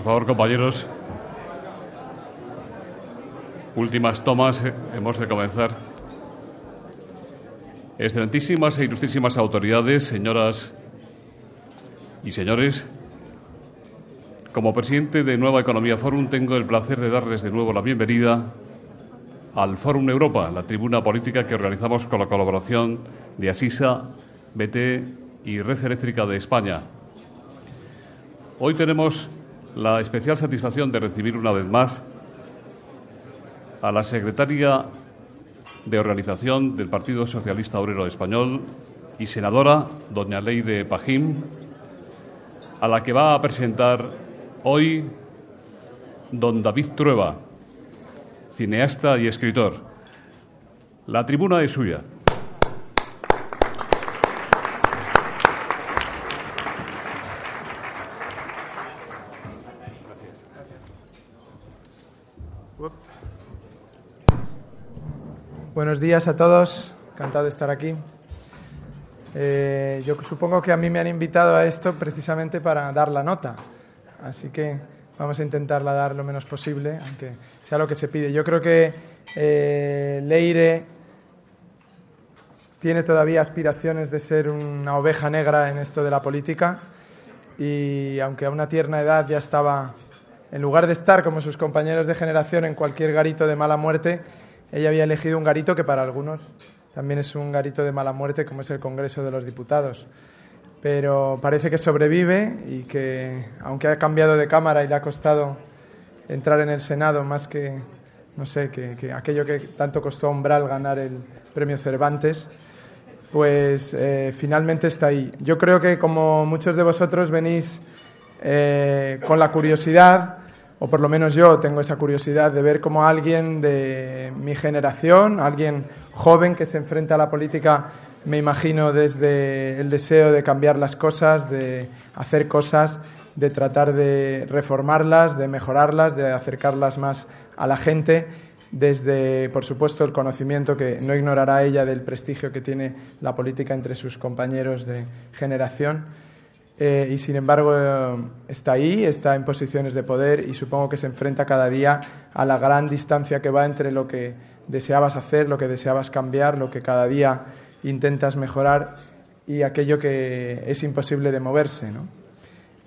Por favor, compañeros. Últimas tomas, eh, hemos de comenzar. Excelentísimas e ilustrísimas autoridades, señoras y señores, como presidente de Nueva Economía Forum tengo el placer de darles de nuevo la bienvenida al Forum Europa, la tribuna política que organizamos con la colaboración de Asisa, BT y Red Eléctrica de España. Hoy tenemos la especial satisfacción de recibir una vez más a la secretaria de organización del Partido Socialista Obrero Español y senadora, doña Leire Pajín, a la que va a presentar hoy don David Trueba, cineasta y escritor. La tribuna es suya. Buenos días a todos, encantado de estar aquí. Eh, yo supongo que a mí me han invitado a esto precisamente para dar la nota, así que vamos a intentarla dar lo menos posible, aunque sea lo que se pide. Yo creo que eh, Leire tiene todavía aspiraciones de ser una oveja negra en esto de la política y aunque a una tierna edad ya estaba, en lugar de estar como sus compañeros de generación en cualquier garito de mala muerte, ella había elegido un garito que para algunos también es un garito de mala muerte, como es el Congreso de los Diputados. Pero parece que sobrevive y que, aunque ha cambiado de cámara y le ha costado entrar en el Senado más que, no sé, que, aquello que tanto costó a Umbral ganar el premio Cervantes, pues eh, finalmente está ahí. Yo creo que como muchos de vosotros venís eh, con la curiosidad o por lo menos yo tengo esa curiosidad de ver cómo alguien de mi generación, alguien joven que se enfrenta a la política, me imagino desde el deseo de cambiar las cosas, de hacer cosas, de tratar de reformarlas, de mejorarlas, de acercarlas más a la gente, desde, por supuesto, el conocimiento que no ignorará ella del prestigio que tiene la política entre sus compañeros de generación eh, y sin embargo eh, está ahí, está en posiciones de poder y supongo que se enfrenta cada día a la gran distancia que va entre lo que deseabas hacer, lo que deseabas cambiar, lo que cada día intentas mejorar y aquello que es imposible de moverse. ¿no?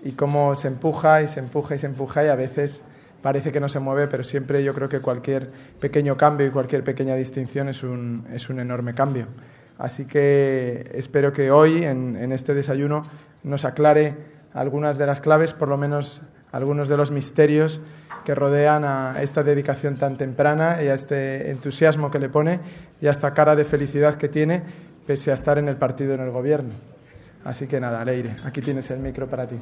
Y cómo se empuja y se empuja y se empuja y a veces parece que no se mueve, pero siempre yo creo que cualquier pequeño cambio y cualquier pequeña distinción es un enorme cambio. Así que espero que hoy, en, este desayuno, nos aclare algunas de las claves, por lo menos algunos de los misterios que rodean a esta dedicación tan temprana y a este entusiasmo que le pone y a esta cara de felicidad que tiene pese a estar en el partido en el gobierno. Así que nada, Leire, aquí tienes el micro para ti.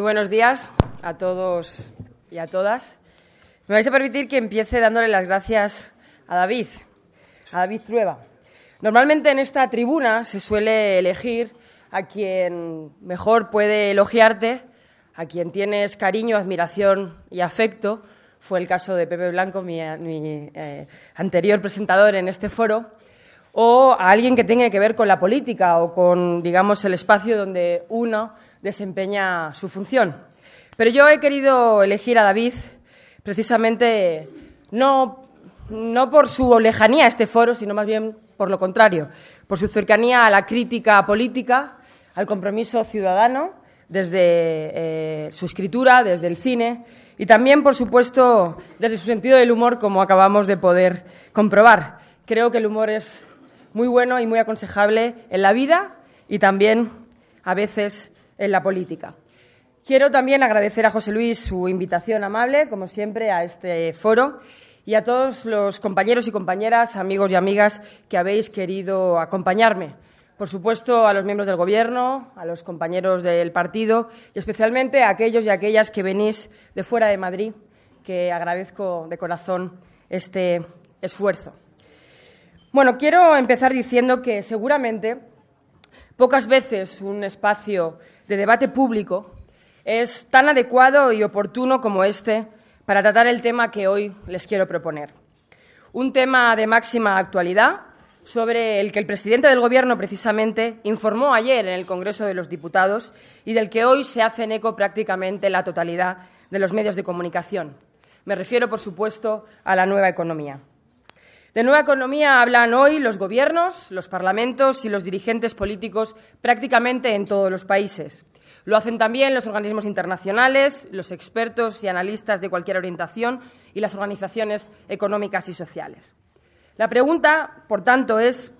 buenos días a todos y a todas. Me vais a permitir que empiece dándole las gracias a David, a David Trueba. Normalmente en esta tribuna se suele elegir a quien mejor puede elogiarte, a quien tienes cariño, admiración y afecto. Fue el caso de Pepe Blanco, mi, eh, eh, anterior presentador en este foro o a alguien que tenga que ver con la política o con, digamos, el espacio donde uno desempeña su función. Pero yo he querido elegir a David precisamente no, por su lejanía a este foro, sino más bien por lo contrario, por su cercanía a la crítica política, al compromiso ciudadano, desde eh, su escritura, desde el cine y también, por supuesto, desde su sentido del humor, como acabamos de poder comprobar. Creo que el humor es muy bueno y muy aconsejable en la vida y también a veces en la política. Quiero también agradecer a José Luis su invitación amable, como siempre, a este foro y a todos los compañeros y compañeras, amigos y amigas que habéis querido acompañarme. Por supuesto, a los miembros del Gobierno, a los compañeros del partido y especialmente a aquellos y aquellas que venís de fuera de Madrid, que agradezco de corazón este esfuerzo. Bueno, quiero empezar diciendo que seguramente pocas veces un espacio de debate público es tan adecuado y oportuno como este para tratar el tema que hoy les quiero proponer. Un tema de máxima actualidad sobre el que el presidente del Gobierno precisamente informó ayer en el Congreso de los Diputados y del que hoy se hace eco prácticamente la totalidad de los medios de comunicación. Me refiero, por supuesto, a la nueva economía. De nueva economía hablan hoy los gobiernos, los parlamentos y los dirigentes políticos prácticamente en todos los países. Lo hacen también los organismos internacionales, los expertos y analistas de cualquier orientación y las organizaciones económicas y sociales. La pregunta, por tanto, es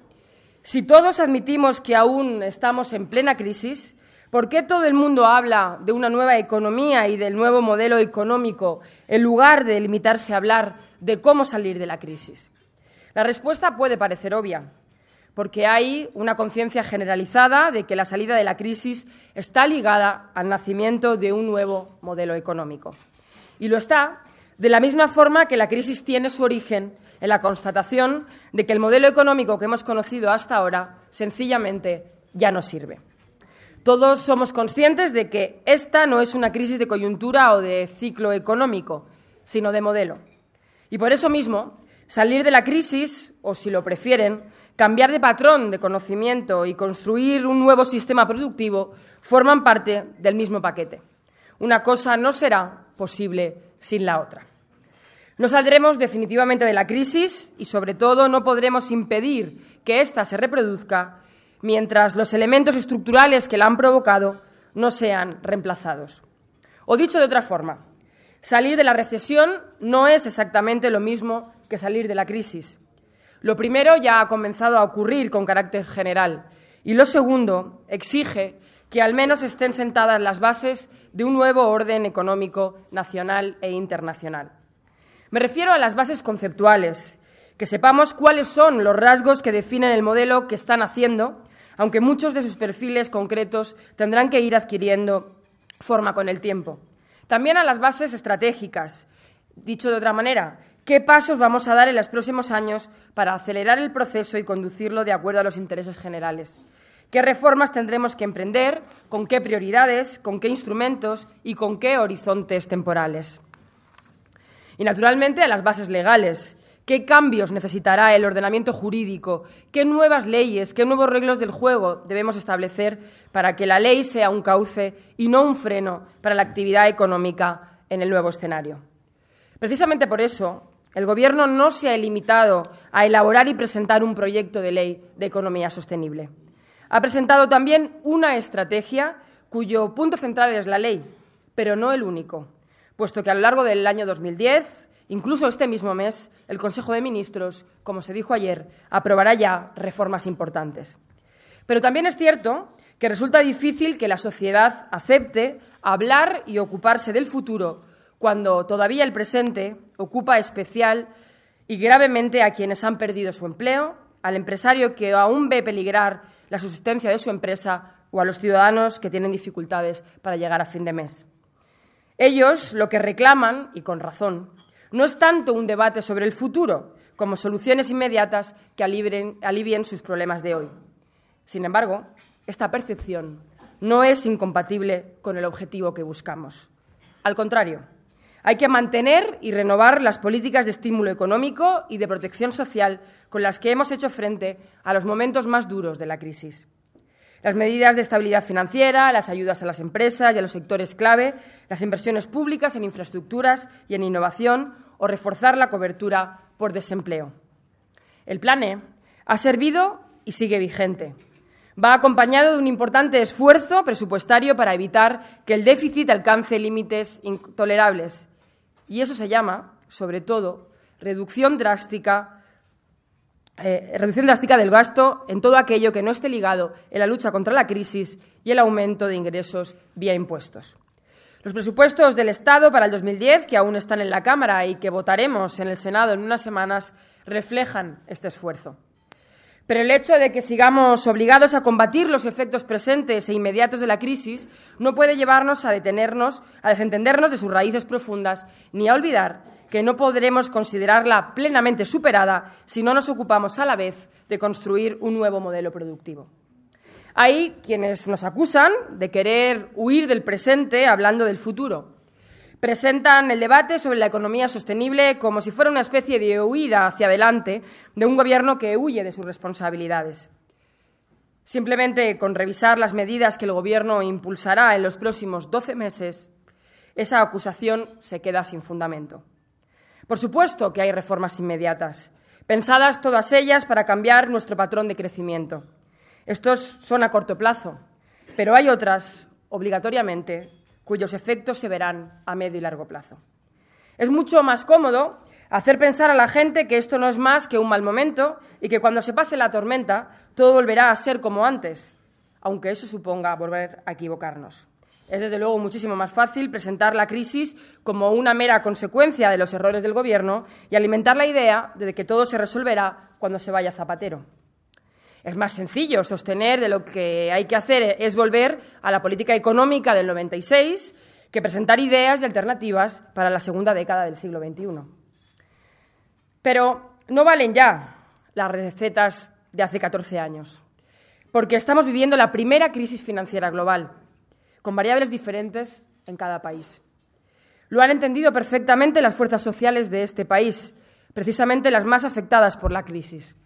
si todos admitimos que aún estamos en plena crisis, ¿por qué todo el mundo habla de una nueva economía y del nuevo modelo económico en lugar de limitarse a hablar de cómo salir de la crisis? La respuesta puede parecer obvia, porque hay una conciencia generalizada de que la salida de la crisis está ligada al nacimiento de un nuevo modelo económico. Y lo está de la misma forma que la crisis tiene su origen en la constatación de que el modelo económico que hemos conocido hasta ahora sencillamente ya no sirve. Todos somos conscientes de que esta no es una crisis de coyuntura o de ciclo económico, sino de modelo. Y por eso mismo, Salir de la crisis, o si lo prefieren, cambiar de patrón de conocimiento y construir un nuevo sistema productivo forman parte del mismo paquete. Una cosa no será posible sin la otra. No saldremos definitivamente de la crisis y, sobre todo, no podremos impedir que ésta se reproduzca mientras los elementos estructurales que la han provocado no sean reemplazados. O dicho de otra forma, salir de la recesión no es exactamente lo mismo que salir de la crisis. Lo primero ya ha comenzado a ocurrir con carácter general y lo segundo exige que al menos estén sentadas las bases de un nuevo orden económico nacional e internacional. Me refiero a las bases conceptuales, que sepamos cuáles son los rasgos que definen el modelo que están haciendo, aunque muchos de sus perfiles concretos tendrán que ir adquiriendo forma con el tiempo. También a las bases estratégicas. Dicho de otra manera, ¿Qué pasos vamos a dar en los próximos años para acelerar el proceso y conducirlo de acuerdo a los intereses generales? ¿Qué reformas tendremos que emprender? ¿Con qué prioridades? ¿Con qué instrumentos? ¿Y con qué horizontes temporales? Y, naturalmente, a las bases legales. ¿Qué cambios necesitará el ordenamiento jurídico? ¿Qué nuevas leyes, qué nuevos reglos del juego debemos establecer para que la ley sea un cauce y no un freno para la actividad económica en el nuevo escenario? Precisamente por eso, el Gobierno no se ha limitado a elaborar y presentar un proyecto de ley de economía sostenible. Ha presentado también una estrategia cuyo punto central es la ley, pero no el único, puesto que a lo largo del año 2010, incluso este mismo mes, el Consejo de Ministros, como se dijo ayer, aprobará ya reformas importantes. Pero también es cierto que resulta difícil que la sociedad acepte hablar y ocuparse del futuro cuando todavía el presente ocupa especial y gravemente a quienes han perdido su empleo, al empresario que aún ve peligrar la subsistencia de su empresa o a los ciudadanos que tienen dificultades para llegar a fin de mes. Ellos lo que reclaman, y con razón, no es tanto un debate sobre el futuro como soluciones inmediatas que alivien, sus problemas de hoy. Sin embargo, esta percepción no es incompatible con el objetivo que buscamos. Al contrario, hay que mantener y renovar las políticas de estímulo económico y de protección social con las que hemos hecho frente a los momentos más duros de la crisis. Las medidas de estabilidad financiera, las ayudas a las empresas y a los sectores clave, las inversiones públicas en infraestructuras y en innovación o reforzar la cobertura por desempleo. El plan E ha servido y sigue vigente. Va acompañado de un importante esfuerzo presupuestario para evitar que el déficit alcance límites intolerables y eso se llama, sobre todo, reducción drástica, eh, reducción drástica del gasto en todo aquello que no esté ligado en la lucha contra la crisis y el aumento de ingresos vía impuestos. Los presupuestos del Estado para el 2010, que aún están en la Cámara y que votaremos en el Senado en unas semanas, reflejan este esfuerzo. Pero el hecho de que sigamos obligados a combatir los efectos presentes e inmediatos de la crisis no puede llevarnos a detenernos, a desentendernos de sus raíces profundas, ni a olvidar que no podremos considerarla plenamente superada si no nos ocupamos a la vez de construir un nuevo modelo productivo. Hay quienes nos acusan de querer huir del presente hablando del futuro presentan el debate sobre la economía sostenible como si fuera una especie de huida hacia adelante de un gobierno que huye de sus responsabilidades. Simplemente con revisar las medidas que el Gobierno impulsará en los próximos 12 meses, esa acusación se queda sin fundamento. Por supuesto que hay reformas inmediatas, pensadas todas ellas para cambiar nuestro patrón de crecimiento. Estos son a corto plazo, pero hay otras, obligatoriamente, cuyos efectos se verán a medio y largo plazo. Es mucho más cómodo hacer pensar a la gente que esto no es más que un mal momento y que cuando se pase la tormenta todo volverá a ser como antes, aunque eso suponga volver a equivocarnos. Es desde luego muchísimo más fácil presentar la crisis como una mera consecuencia de los errores del Gobierno y alimentar la idea de que todo se resolverá cuando se vaya Zapatero es más sencillo sostener de lo que hay que hacer es volver a la política económica del 96 que presentar ideas y alternativas para la segunda década del siglo XXI. Pero no valen ya las recetas de hace 14 años, porque estamos viviendo la primera crisis financiera global, con variables diferentes en cada país. Lo han entendido perfectamente las fuerzas sociales de este país, precisamente las más afectadas por la crisis.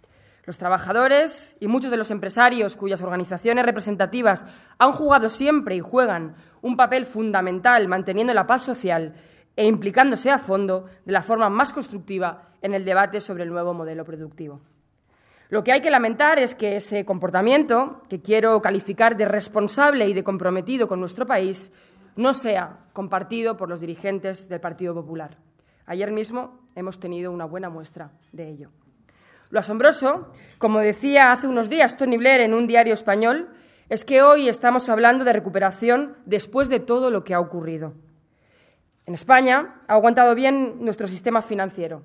Los trabajadores y muchos de los empresarios cuyas organizaciones representativas han jugado siempre y juegan un papel fundamental manteniendo la paz social e implicándose a fondo de la forma más constructiva en el debate sobre el nuevo modelo productivo. Lo que hay que lamentar es que ese comportamiento, que quiero calificar de responsable y de comprometido con nuestro país, no sea compartido por los dirigentes del Partido Popular. Ayer mismo hemos tenido una buena muestra de ello. Lo asombroso, como decía hace unos días Tony Blair en un diario español, es que hoy estamos hablando de recuperación después de todo lo que ha ocurrido. En España ha aguantado bien nuestro sistema financiero.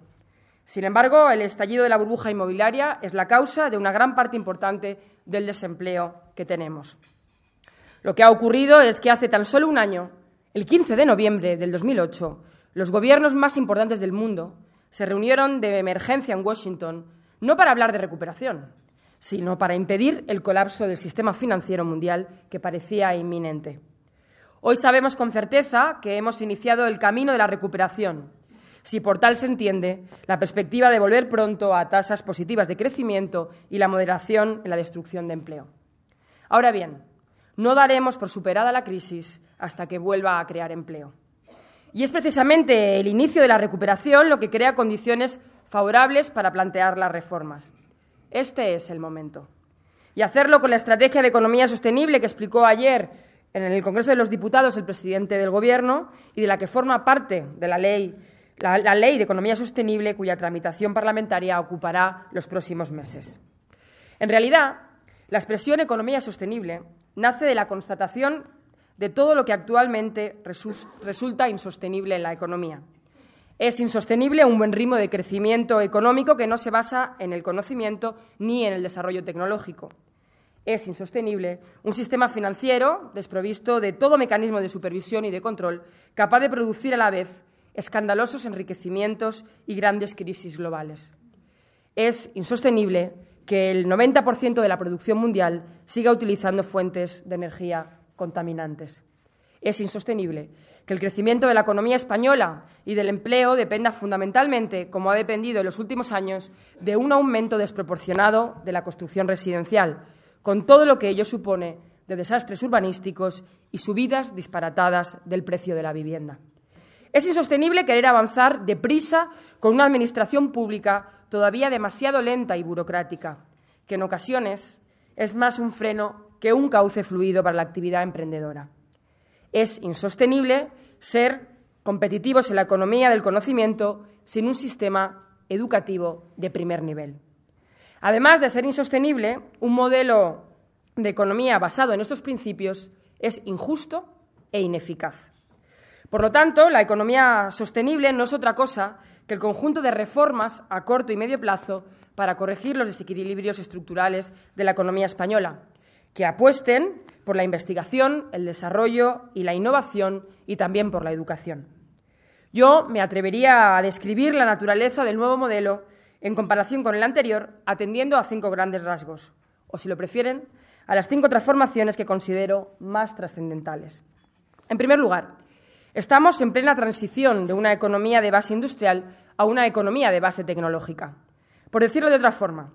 Sin embargo, el estallido de la burbuja inmobiliaria es la causa de una gran parte importante del desempleo que tenemos. Lo que ha ocurrido es que hace tan solo un año, el 15 de noviembre del 2008, los gobiernos más importantes del mundo se reunieron de emergencia en Washington no para hablar de recuperación, sino para impedir el colapso del sistema financiero mundial que parecía inminente. Hoy sabemos con certeza que hemos iniciado el camino de la recuperación. Si por tal se entiende la perspectiva de volver pronto a tasas positivas de crecimiento y la moderación en la destrucción de empleo. Ahora bien, no daremos por superada la crisis hasta que vuelva a crear empleo. Y es precisamente el inicio de la recuperación lo que crea condiciones favorables para plantear las reformas. Este es el momento. Y hacerlo con la estrategia de economía sostenible que explicó ayer en el Congreso de los Diputados el presidente del Gobierno y de la que forma parte de la ley, la ley de economía sostenible cuya tramitación parlamentaria ocupará los próximos meses. En realidad, la expresión economía sostenible nace de la constatación de todo lo que actualmente resulta insostenible en la economía. Es insostenible un buen ritmo de crecimiento económico que no se basa en el conocimiento ni en el desarrollo tecnológico. Es insostenible un sistema financiero desprovisto de todo mecanismo de supervisión y de control, capaz de producir a la vez escandalosos enriquecimientos y grandes crisis globales. Es insostenible que el 90% de la producción mundial siga utilizando fuentes de energía contaminantes. Es insostenible que el crecimiento de la economía española y del empleo dependa fundamentalmente, como ha dependido en los últimos años, de un aumento desproporcionado de la construcción residencial, con todo lo que ello supone de desastres urbanísticos y subidas disparatadas del precio de la vivienda. Es insostenible querer avanzar deprisa con una administración pública todavía demasiado lenta y burocrática, que en ocasiones es más un freno que un cauce fluido para la actividad emprendedora. Es insostenible ser competitivos en la economía del conocimiento sin un sistema educativo de primer nivel. Además de ser insostenible, un modelo de economía basado en estos principios es injusto e ineficaz. Por lo tanto, la economía sostenible no es otra cosa que el conjunto de reformas a corto y medio plazo para corregir los desequilibrios estructurales de la economía española, que apuesten por la investigación, el desarrollo y la innovación y también por la educación. Yo me atrevería a describir la naturaleza del nuevo modelo en comparación con el anterior, atendiendo a cinco grandes rasgos, o si lo prefieren, a las cinco transformaciones que considero más trascendentales. En primer lugar, estamos en plena transición de una economía de base industrial a una economía de base tecnológica. Por decirlo de otra forma,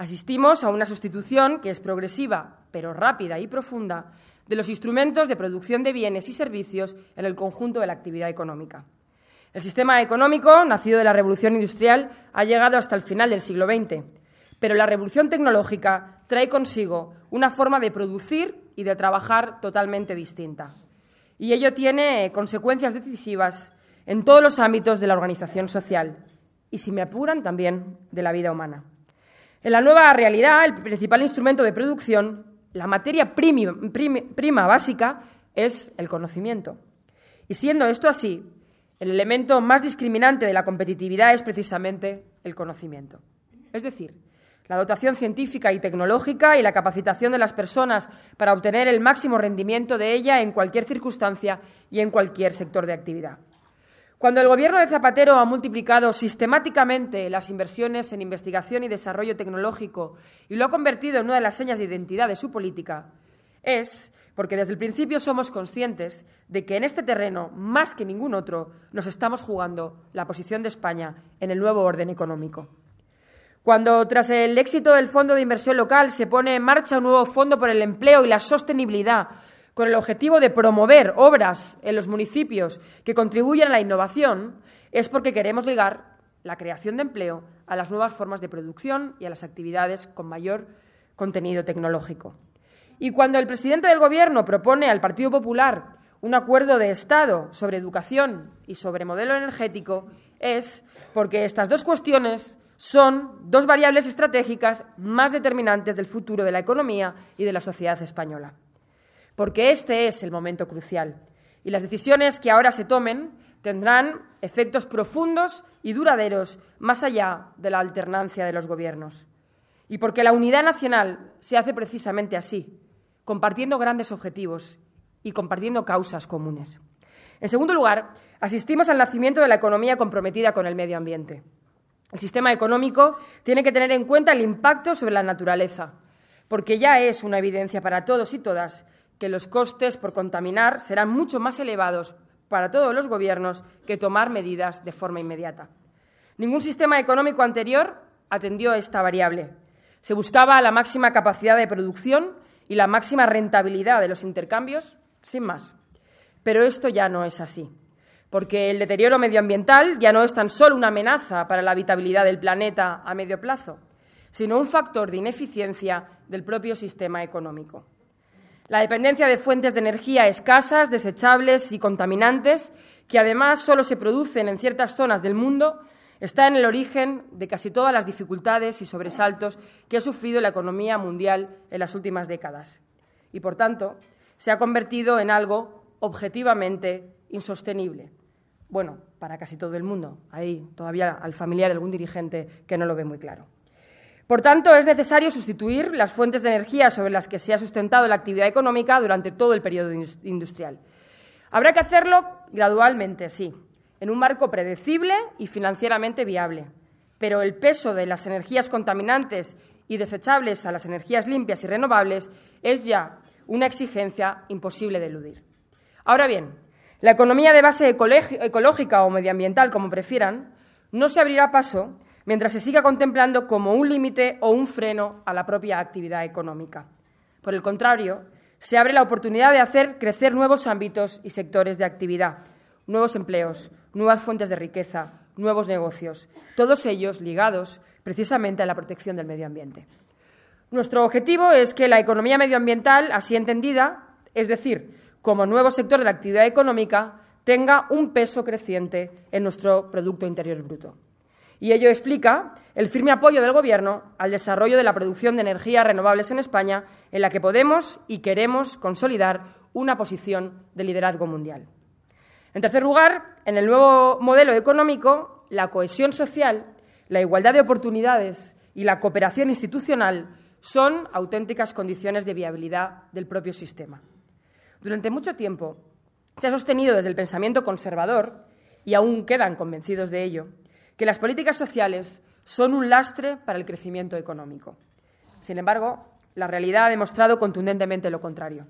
Asistimos a una sustitución que es progresiva, pero rápida y profunda, de los instrumentos de producción de bienes y servicios en el conjunto de la actividad económica. El sistema económico, nacido de la revolución industrial, ha llegado hasta el final del siglo XX, pero la revolución tecnológica trae consigo una forma de producir y de trabajar totalmente distinta. Y ello tiene consecuencias decisivas en todos los ámbitos de la organización social y, si me apuran, también de la vida humana. En la nueva realidad, el principal instrumento de producción, la materia prima, básica, es el conocimiento. Y siendo esto así, el elemento más discriminante de la competitividad es precisamente el conocimiento. Es decir, la dotación científica y tecnológica y la capacitación de las personas para obtener el máximo rendimiento de ella en cualquier circunstancia y en cualquier sector de actividad. Cuando el Gobierno de Zapatero ha multiplicado sistemáticamente las inversiones en investigación y desarrollo tecnológico y lo ha convertido en una de las señas de identidad de su política, es porque desde el principio somos conscientes de que en este terreno, más que ningún otro, nos estamos jugando la posición de España en el nuevo orden económico. Cuando, tras el éxito del Fondo de Inversión Local, se pone en marcha un nuevo Fondo por el Empleo y la Sostenibilidad, con el objetivo de promover obras en los municipios que contribuyan a la innovación, es porque queremos ligar la creación de empleo a las nuevas formas de producción y a las actividades con mayor contenido tecnológico. Y cuando el presidente del Gobierno propone al Partido Popular un acuerdo de Estado sobre educación y sobre modelo energético, es porque estas dos cuestiones son dos variables estratégicas más determinantes del futuro de la economía y de la sociedad española porque este es el momento crucial y las decisiones que ahora se tomen tendrán efectos profundos y duraderos más allá de la alternancia de los gobiernos. Y porque la unidad nacional se hace precisamente así, compartiendo grandes objetivos y compartiendo causas comunes. En segundo lugar, asistimos al nacimiento de la economía comprometida con el medio ambiente. El sistema económico tiene que tener en cuenta el impacto sobre la naturaleza, porque ya es una evidencia para todos y todas que los costes por contaminar serán mucho más elevados para todos los gobiernos que tomar medidas de forma inmediata. Ningún sistema económico anterior atendió esta variable. Se buscaba la máxima capacidad de producción y la máxima rentabilidad de los intercambios, sin más. Pero esto ya no es así, porque el deterioro medioambiental ya no es tan solo una amenaza para la habitabilidad del planeta a medio plazo, sino un factor de ineficiencia del propio sistema económico la dependencia de fuentes de energía escasas, desechables y contaminantes, que además solo se producen en ciertas zonas del mundo, está en el origen de casi todas las dificultades y sobresaltos que ha sufrido la economía mundial en las últimas décadas. Y, por tanto, se ha convertido en algo objetivamente insostenible. Bueno, para casi todo el mundo. Hay todavía al familiar algún dirigente que no lo ve muy claro. Por tanto, es necesario sustituir las fuentes de energía sobre las que se ha sustentado la actividad económica durante todo el periodo industrial. Habrá que hacerlo gradualmente, sí, en un marco predecible y financieramente viable. Pero el peso de las energías contaminantes y desechables a las energías limpias y renovables es ya una exigencia imposible de eludir. Ahora bien, la economía de base ecológica o medioambiental, como prefieran, no se abrirá paso mientras se siga contemplando como un límite o un freno a la propia actividad económica. Por el contrario, se abre la oportunidad de hacer crecer nuevos ámbitos y sectores de actividad, nuevos empleos, nuevas fuentes de riqueza, nuevos negocios, todos ellos ligados precisamente a la protección del medio ambiente. Nuestro objetivo es que la economía medioambiental, así entendida, es decir, como nuevo sector de la actividad económica, tenga un peso creciente en nuestro Producto Interior Bruto y ello explica el firme apoyo del Gobierno al desarrollo de la producción de energías renovables en España, en la que podemos y queremos consolidar una posición de liderazgo mundial. En tercer lugar, en el nuevo modelo económico, la cohesión social, la igualdad de oportunidades y la cooperación institucional son auténticas condiciones de viabilidad del propio sistema. Durante mucho tiempo se ha sostenido desde el pensamiento conservador, y aún quedan convencidos de ello, que las políticas sociales son un lastre para el crecimiento económico. Sin embargo, la realidad ha demostrado contundentemente lo contrario.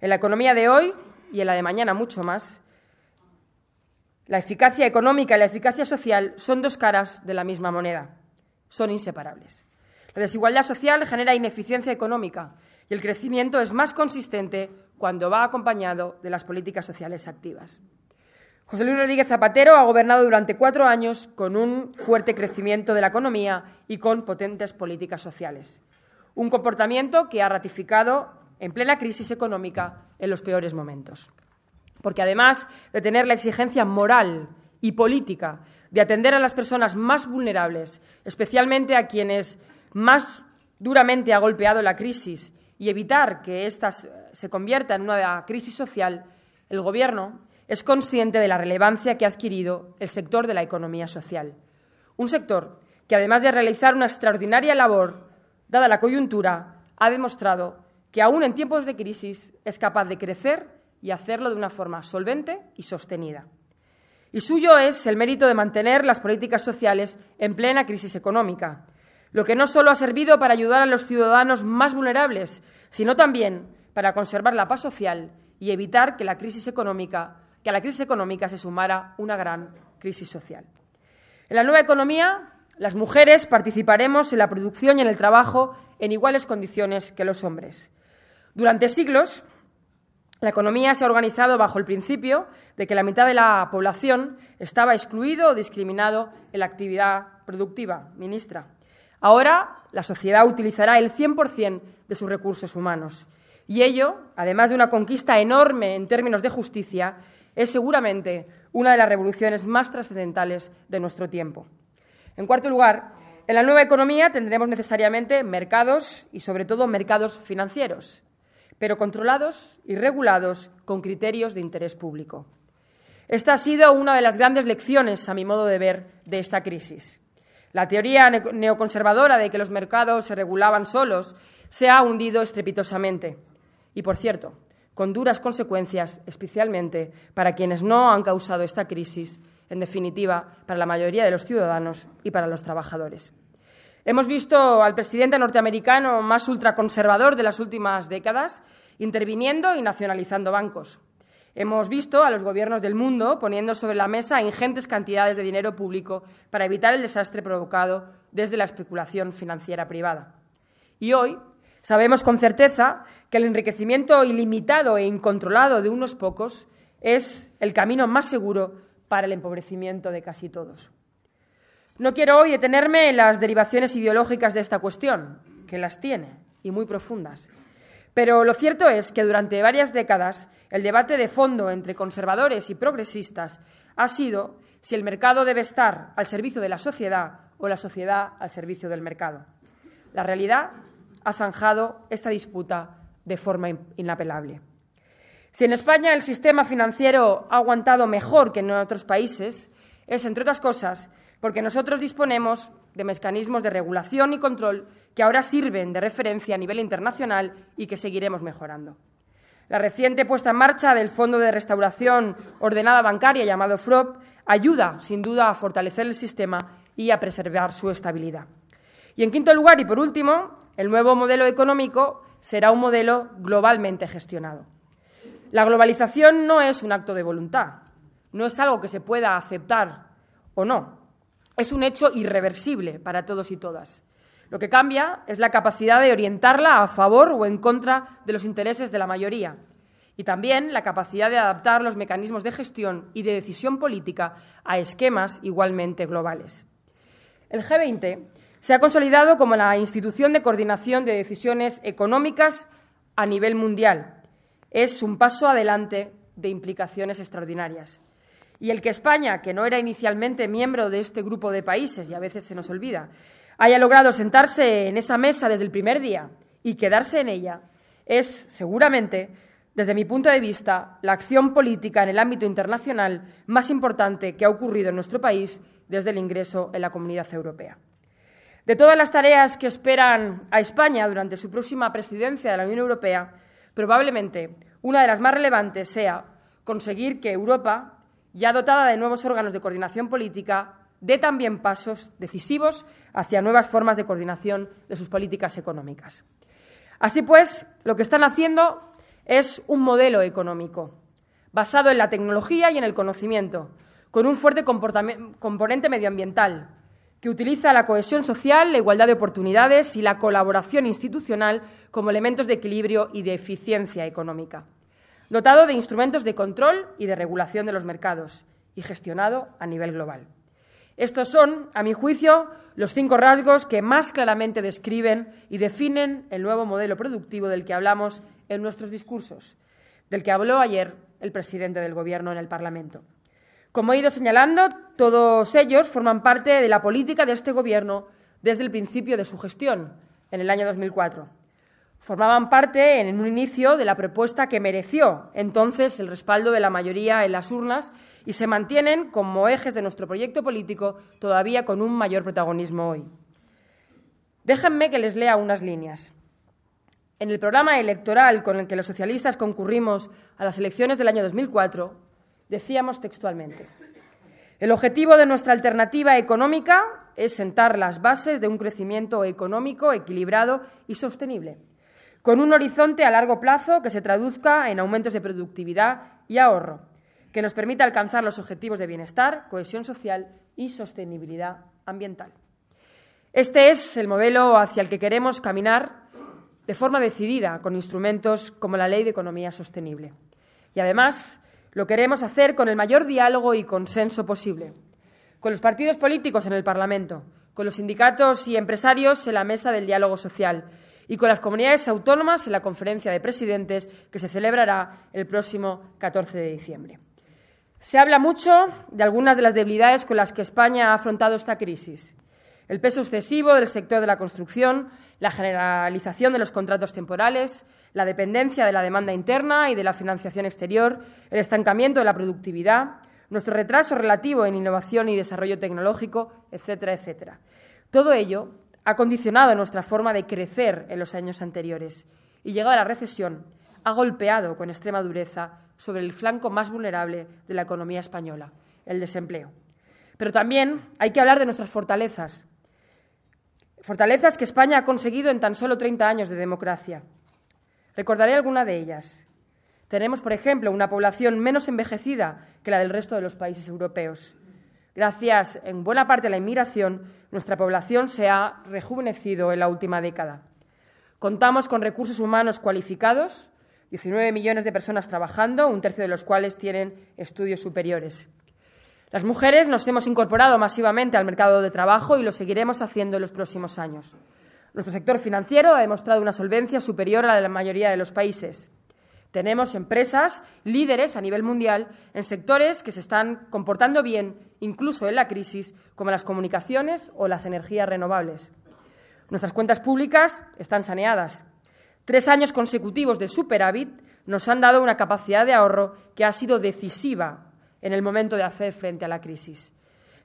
En la economía de hoy y en la de mañana mucho más, la eficacia económica y la eficacia social son dos caras de la misma moneda. Son inseparables. La desigualdad social genera ineficiencia económica y el crecimiento es más consistente cuando va acompañado de las políticas sociales activas. José Luis Rodríguez Zapatero ha gobernado durante cuatro años con un fuerte crecimiento de la economía y con potentes políticas sociales. Un comportamiento que ha ratificado en plena crisis económica en los peores momentos. Porque además de tener la exigencia moral y política de atender a las personas más vulnerables, especialmente a quienes más duramente ha golpeado la crisis y evitar que ésta eh, se convierta en una crisis social, el Gobierno es consciente de la relevancia que ha adquirido el sector de la economía social. Un sector que, además de realizar una extraordinaria labor, dada la coyuntura, ha demostrado que, aún en tiempos de crisis, es capaz de crecer y hacerlo de una forma solvente y sostenida. Y suyo es el mérito de mantener las políticas sociales en plena crisis económica, lo que no solo ha servido para ayudar a los ciudadanos más vulnerables, sino también para conservar la paz social y evitar que la crisis económica que a la crisis económica se sumara una gran crisis social. En la nueva economía, las mujeres participaremos en la producción y en el trabajo en iguales condiciones que los hombres. Durante siglos, la economía se ha organizado bajo el principio de que la mitad de la población estaba excluido o discriminado en la actividad productiva, ministra. Ahora la sociedad utilizará el 100% de sus recursos humanos. Y ello, además de una conquista enorme en términos de justicia, es seguramente una de las revoluciones más trascendentales de nuestro tiempo. En cuarto lugar, en la nueva economía tendremos necesariamente mercados y, sobre todo, mercados financieros, pero controlados y regulados con criterios de interés público. Esta ha sido una de las grandes lecciones, a mi modo de ver, de esta crisis. La teoría neoconservadora de que los mercados se regulaban solos se ha hundido estrepitosamente. Y, por cierto, con duras consecuencias, especialmente para quienes no han causado esta crisis, en definitiva, para la mayoría de los ciudadanos y para los trabajadores. Hemos visto al presidente norteamericano más ultraconservador de las últimas décadas interviniendo y nacionalizando bancos. Hemos visto a los gobiernos del mundo poniendo sobre la mesa ingentes cantidades de dinero público para evitar el desastre provocado desde la especulación financiera privada. Y hoy Sabemos con certeza que el enriquecimiento ilimitado e incontrolado de unos pocos es el camino más seguro para el empobrecimiento de casi todos. No quiero hoy detenerme en las derivaciones ideológicas de esta cuestión, que las tiene, y muy profundas. Pero lo cierto es que durante varias décadas el debate de fondo entre conservadores y progresistas ha sido si el mercado debe estar al servicio de la sociedad o la sociedad al servicio del mercado. La realidad ha zanjado esta disputa de forma inapelable. Si en España el sistema financiero ha aguantado mejor que en otros países, es, entre otras cosas, porque nosotros disponemos de mecanismos de regulación y control que ahora sirven de referencia a nivel internacional y que seguiremos mejorando. La reciente puesta en marcha del Fondo de Restauración Ordenada Bancaria, llamado FROP, ayuda, sin duda, a fortalecer el sistema y a preservar su estabilidad. Y, en quinto lugar y por último, el nuevo modelo económico será un modelo globalmente gestionado. La globalización no es un acto de voluntad, no es algo que se pueda aceptar o no. Es un hecho irreversible para todos y todas. Lo que cambia es la capacidad de orientarla a favor o en contra de los intereses de la mayoría y también la capacidad de adaptar los mecanismos de gestión y de decisión política a esquemas igualmente globales. El G20 se ha consolidado como la institución de coordinación de decisiones económicas a nivel mundial. Es un paso adelante de implicaciones extraordinarias. Y el que España, que no era inicialmente miembro de este grupo de países, y a veces se nos olvida, haya logrado sentarse en esa mesa desde el primer día y quedarse en ella, es seguramente, desde mi punto de vista, la acción política en el ámbito internacional más importante que ha ocurrido en nuestro país desde el ingreso en la Comunidad Europea. De todas las tareas que esperan a España durante su próxima presidencia de la Unión Europea, probablemente una de las más relevantes sea conseguir que Europa, ya dotada de nuevos órganos de coordinación política, dé también pasos decisivos hacia nuevas formas de coordinación de sus políticas económicas. Así pues, lo que están haciendo es un modelo económico basado en la tecnología y en el conocimiento, con un fuerte componente medioambiental, que utiliza la cohesión social, la igualdad de oportunidades y la colaboración institucional como elementos de equilibrio y de eficiencia económica, dotado de instrumentos de control y de regulación de los mercados y gestionado a nivel global. Estos son, a mi juicio, los cinco rasgos que más claramente describen y definen el nuevo modelo productivo del que hablamos en nuestros discursos, del que habló ayer el presidente del Gobierno en el Parlamento. Como he ido señalando, todos ellos forman parte de la política de este Gobierno desde el principio de su gestión, en el año 2004. Formaban parte, en un inicio, de la propuesta que mereció entonces el respaldo de la mayoría en las urnas y se mantienen como ejes de nuestro proyecto político todavía con un mayor protagonismo hoy. Déjenme que les lea unas líneas. En el programa electoral con el que los socialistas concurrimos a las elecciones del año 2004, Decíamos textualmente, el objetivo de nuestra alternativa económica es sentar las bases de un crecimiento económico equilibrado y sostenible, con un horizonte a largo plazo que se traduzca en aumentos de productividad y ahorro, que nos permita alcanzar los objetivos de bienestar, cohesión social y sostenibilidad ambiental. Este es el modelo hacia el que queremos caminar de forma decidida con instrumentos como la Ley de Economía Sostenible. Y además, lo queremos hacer con el mayor diálogo y consenso posible, con los partidos políticos en el Parlamento, con los sindicatos y empresarios en la mesa del diálogo social y con las comunidades autónomas en la conferencia de presidentes que se celebrará el próximo 14 de diciembre. Se habla mucho de algunas de las debilidades con las que España ha afrontado esta crisis el peso excesivo del sector de la construcción, la generalización de los contratos temporales, la dependencia de la demanda interna y de la financiación exterior, el estancamiento de la productividad, nuestro retraso relativo en innovación y desarrollo tecnológico, etcétera, etcétera. Todo ello ha condicionado nuestra forma de crecer en los años anteriores y llegada la recesión ha golpeado con extrema dureza sobre el flanco más vulnerable de la economía española, el desempleo. Pero también hay que hablar de nuestras fortalezas, Fortalezas que España ha conseguido en tan solo 30 años de democracia. Recordaré alguna de ellas. Tenemos, por ejemplo, una población menos envejecida que la del resto de los países europeos. Gracias en buena parte a la inmigración, nuestra población se ha rejuvenecido en la última década. Contamos con recursos humanos cualificados, 19 millones de personas trabajando, un tercio de los cuales tienen estudios superiores. Las mujeres nos hemos incorporado masivamente al mercado de trabajo y lo seguiremos haciendo en los próximos años. Nuestro sector financiero ha demostrado una solvencia superior a la de la mayoría de los países. Tenemos empresas líderes a nivel mundial en sectores que se están comportando bien, incluso en la crisis, como las comunicaciones o las energías renovables. Nuestras cuentas públicas están saneadas. Tres años consecutivos de superávit nos han dado una capacidad de ahorro que ha sido decisiva en el momento de hacer frente a la crisis.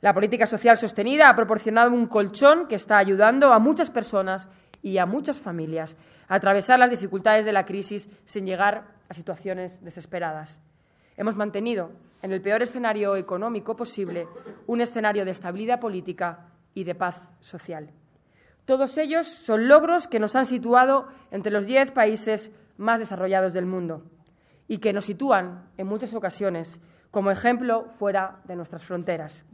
La política social sostenida ha proporcionado un colchón que está ayudando a muchas personas y a muchas familias a atravesar las dificultades de la crisis sin llegar a situaciones desesperadas. Hemos mantenido, en el peor escenario económico posible, un escenario de estabilidad política y de paz social. Todos ellos son logros que nos han situado entre los diez países más desarrollados del mundo y que nos sitúan, en muchas ocasiones, como ejemplo fuera de nuestras fronteras.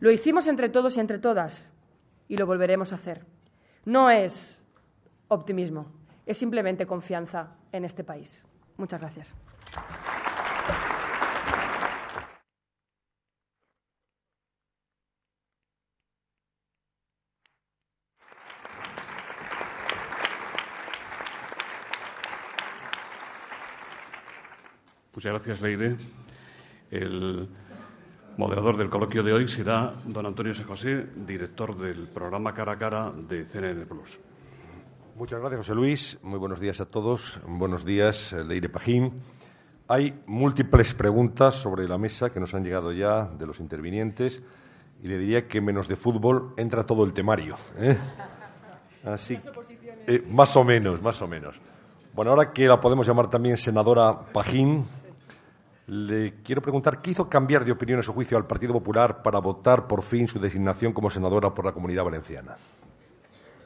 Lo hicimos entre todos y entre todas y lo volveremos a hacer. No es optimismo, es simplemente confianza en este país. Muchas gracias. Muchas pues gracias, Leire. El moderador del coloquio de hoy será don Antonio San José, director del programa Cara a Cara de CNN Plus. Muchas gracias, José Luis. Muy buenos días a todos. Buenos días, Leire Pajín. Hay múltiples preguntas sobre la mesa que nos han llegado ya de los intervinientes y le diría que menos de fútbol entra todo el temario. ¿eh? Así, eh, más o menos, más o menos. Bueno, ahora que la podemos llamar también senadora Pajín, le quiero preguntar, ¿qué hizo cambiar de opinión en su juicio al Partido Popular para votar por fin su designación como senadora por la Comunidad Valenciana?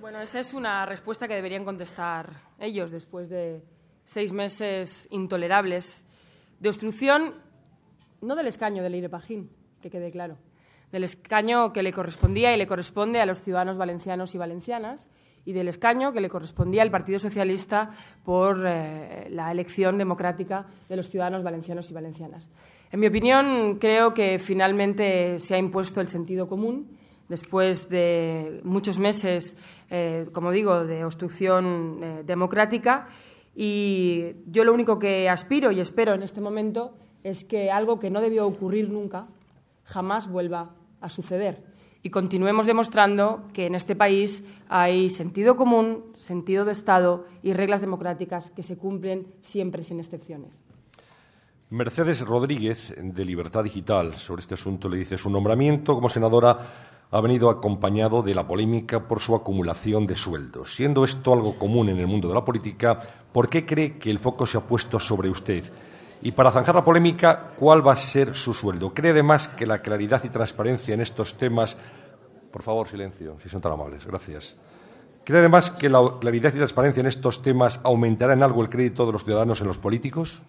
Bueno, esa es una respuesta que deberían contestar ellos después de seis meses intolerables de obstrucción, no del escaño de Leire Pajín, que quede claro, del escaño que le correspondía y le corresponde a los ciudadanos valencianos y valencianas y del escaño que le correspondía al Partido Socialista por eh, la elección democrática de los ciudadanos valencianos y valencianas. En mi opinión, creo que finalmente se ha impuesto el sentido común después de muchos meses, eh, como digo, de obstrucción eh, democrática. Y yo lo único que aspiro y espero en este momento es que algo que no debió ocurrir nunca jamás vuelva a suceder y continuemos demostrando que en este país hay sentido común, sentido de Estado y reglas democráticas que se cumplen siempre sin excepciones. Mercedes Rodríguez, de Libertad Digital, sobre este asunto le dice, su nombramiento como senadora ha venido acompañado de la polémica por su acumulación de sueldos. Siendo esto algo común en el mundo de la política, ¿por qué cree que el foco se ha puesto sobre usted? Y para zanjar la polémica, ¿cuál va a ser su sueldo? ¿Cree además que la claridad y transparencia en estos temas. Por favor, silencio, si son tan amables, gracias. ¿Cree además que la claridad y transparencia en estos temas aumentará en algo el crédito de los ciudadanos en los políticos?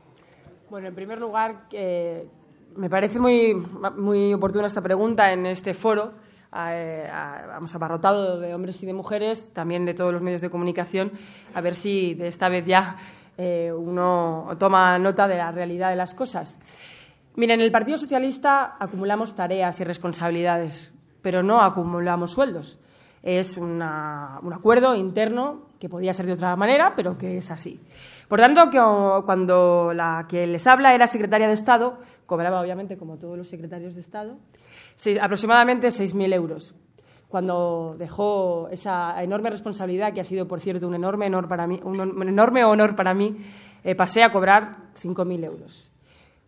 Bueno, en primer lugar, eh, me parece muy, muy oportuna esta pregunta en este foro. vamos abarrotado de hombres y de mujeres, también de todos los medios de comunicación, a ver si de esta vez ya eh, uno toma nota de la realidad de las cosas. Miren, en el Partido Socialista acumulamos tareas y responsabilidades, pero no acumulamos sueldos. Es un acuerdo interno que podía ser de otra manera, pero que es así. Por tanto, que, oh, cuando la que les habla era secretaria de Estado, cobraba obviamente como todos los secretarios de Estado, aproximadamente 6.000 euros cuando dejó esa enorme responsabilidad, que ha sido, por cierto, un enorme honor para mí, un enorme honor para mí eh, pasé a cobrar 5.000 euros.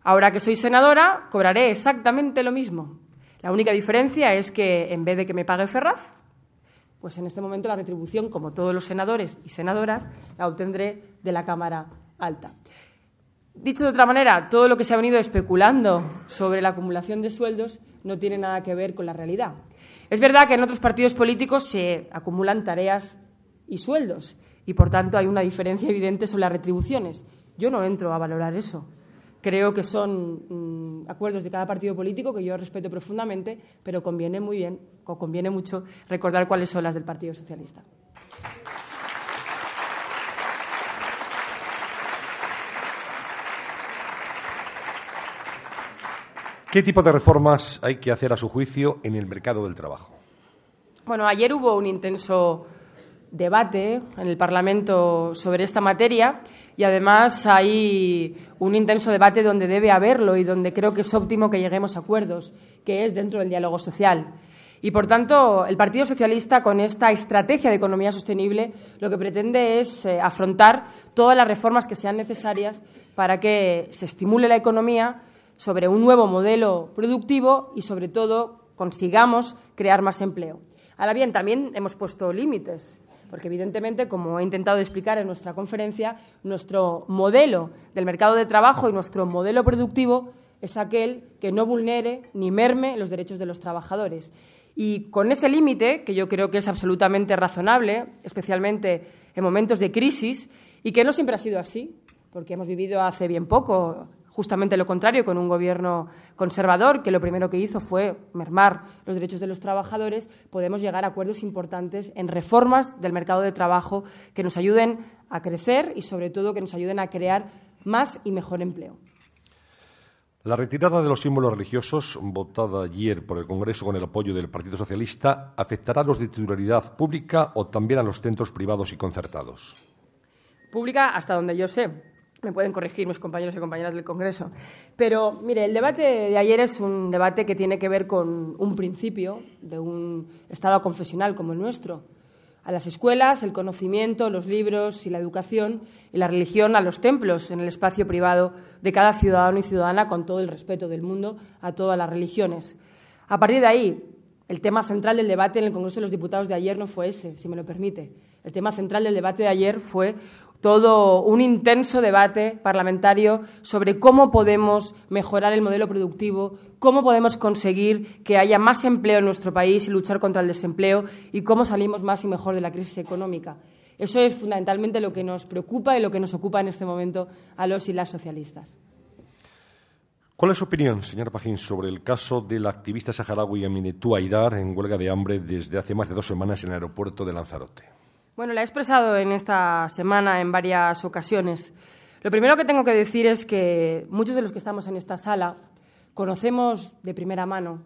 Ahora que soy senadora, cobraré exactamente lo mismo. La única diferencia es que, en vez de que me pague Ferraz, pues en este momento la retribución, como todos los senadores y senadoras, la obtendré de la Cámara Alta. Dicho de otra manera, todo lo que se ha venido especulando sobre la acumulación de sueldos no tiene nada que ver con la realidad. Es verdad que en otros partidos políticos se acumulan tareas y sueldos y, por tanto, hay una diferencia evidente sobre las retribuciones. Yo no entro a valorar eso. Creo que son mm, acuerdos de cada partido político que yo respeto profundamente, pero conviene muy bien o conviene mucho recordar cuáles son las del Partido Socialista. ¿Qué tipo de reformas hay que hacer a su juicio en el mercado del trabajo? Bueno, ayer hubo un intenso debate en el Parlamento sobre esta materia y además hay un intenso debate donde debe haberlo y donde creo que es óptimo que lleguemos a acuerdos, que es dentro del diálogo social. Y por tanto, el Partido Socialista con esta estrategia de economía sostenible lo que pretende es eh, afrontar todas las reformas que sean necesarias para que se estimule la economía, sobre un nuevo modelo productivo y, sobre todo, consigamos crear más empleo. Ahora bien, también hemos puesto límites, porque evidentemente, como he intentado explicar en nuestra conferencia, nuestro modelo del mercado de trabajo y nuestro modelo productivo es aquel que no vulnere ni merme los derechos de los trabajadores. Y con ese límite, que yo creo que es absolutamente razonable, especialmente en momentos de crisis, y que no siempre ha sido así, porque hemos vivido hace bien poco justamente lo contrario con un gobierno conservador que lo primero que hizo fue mermar los derechos de los trabajadores, podemos llegar a acuerdos importantes en reformas del mercado de trabajo que nos ayuden a crecer y sobre todo que nos ayuden a crear más y mejor empleo. La retirada de los símbolos religiosos, votada ayer por el Congreso con el apoyo del Partido Socialista, afectará a los de titularidad pública o también a los centros privados y concertados. Pública hasta donde yo sé, me pueden corregir mis compañeros y compañeras del Congreso. Pero, mire, el debate de ayer es un debate que tiene que ver con un principio de un Estado confesional como el nuestro. A las escuelas, el conocimiento, los libros y la educación, y la religión a los templos, en el espacio privado de cada ciudadano y ciudadana, con todo el respeto del mundo a todas las religiones. A partir de ahí, el tema central del debate en el Congreso de los Diputados de ayer no fue ese, si me lo permite. El tema central del debate de ayer fue todo un intenso debate parlamentario sobre cómo podemos mejorar el modelo productivo, cómo podemos conseguir que haya más empleo en nuestro país y luchar contra el desempleo y cómo salimos más y mejor de la crisis económica. Eso es fundamentalmente lo que nos preocupa y lo que nos ocupa en este momento a los y las socialistas. ¿Cuál es su opinión, señora Pajín, sobre el caso del activista saharaui Aminetou Aidar en huelga de hambre desde hace más de dos semanas en el aeropuerto de Lanzarote? Bueno, la he expresado en esta semana en varias ocasiones. Lo primero que tengo que decir es que muchos de los que estamos en esta sala conocemos de primera mano,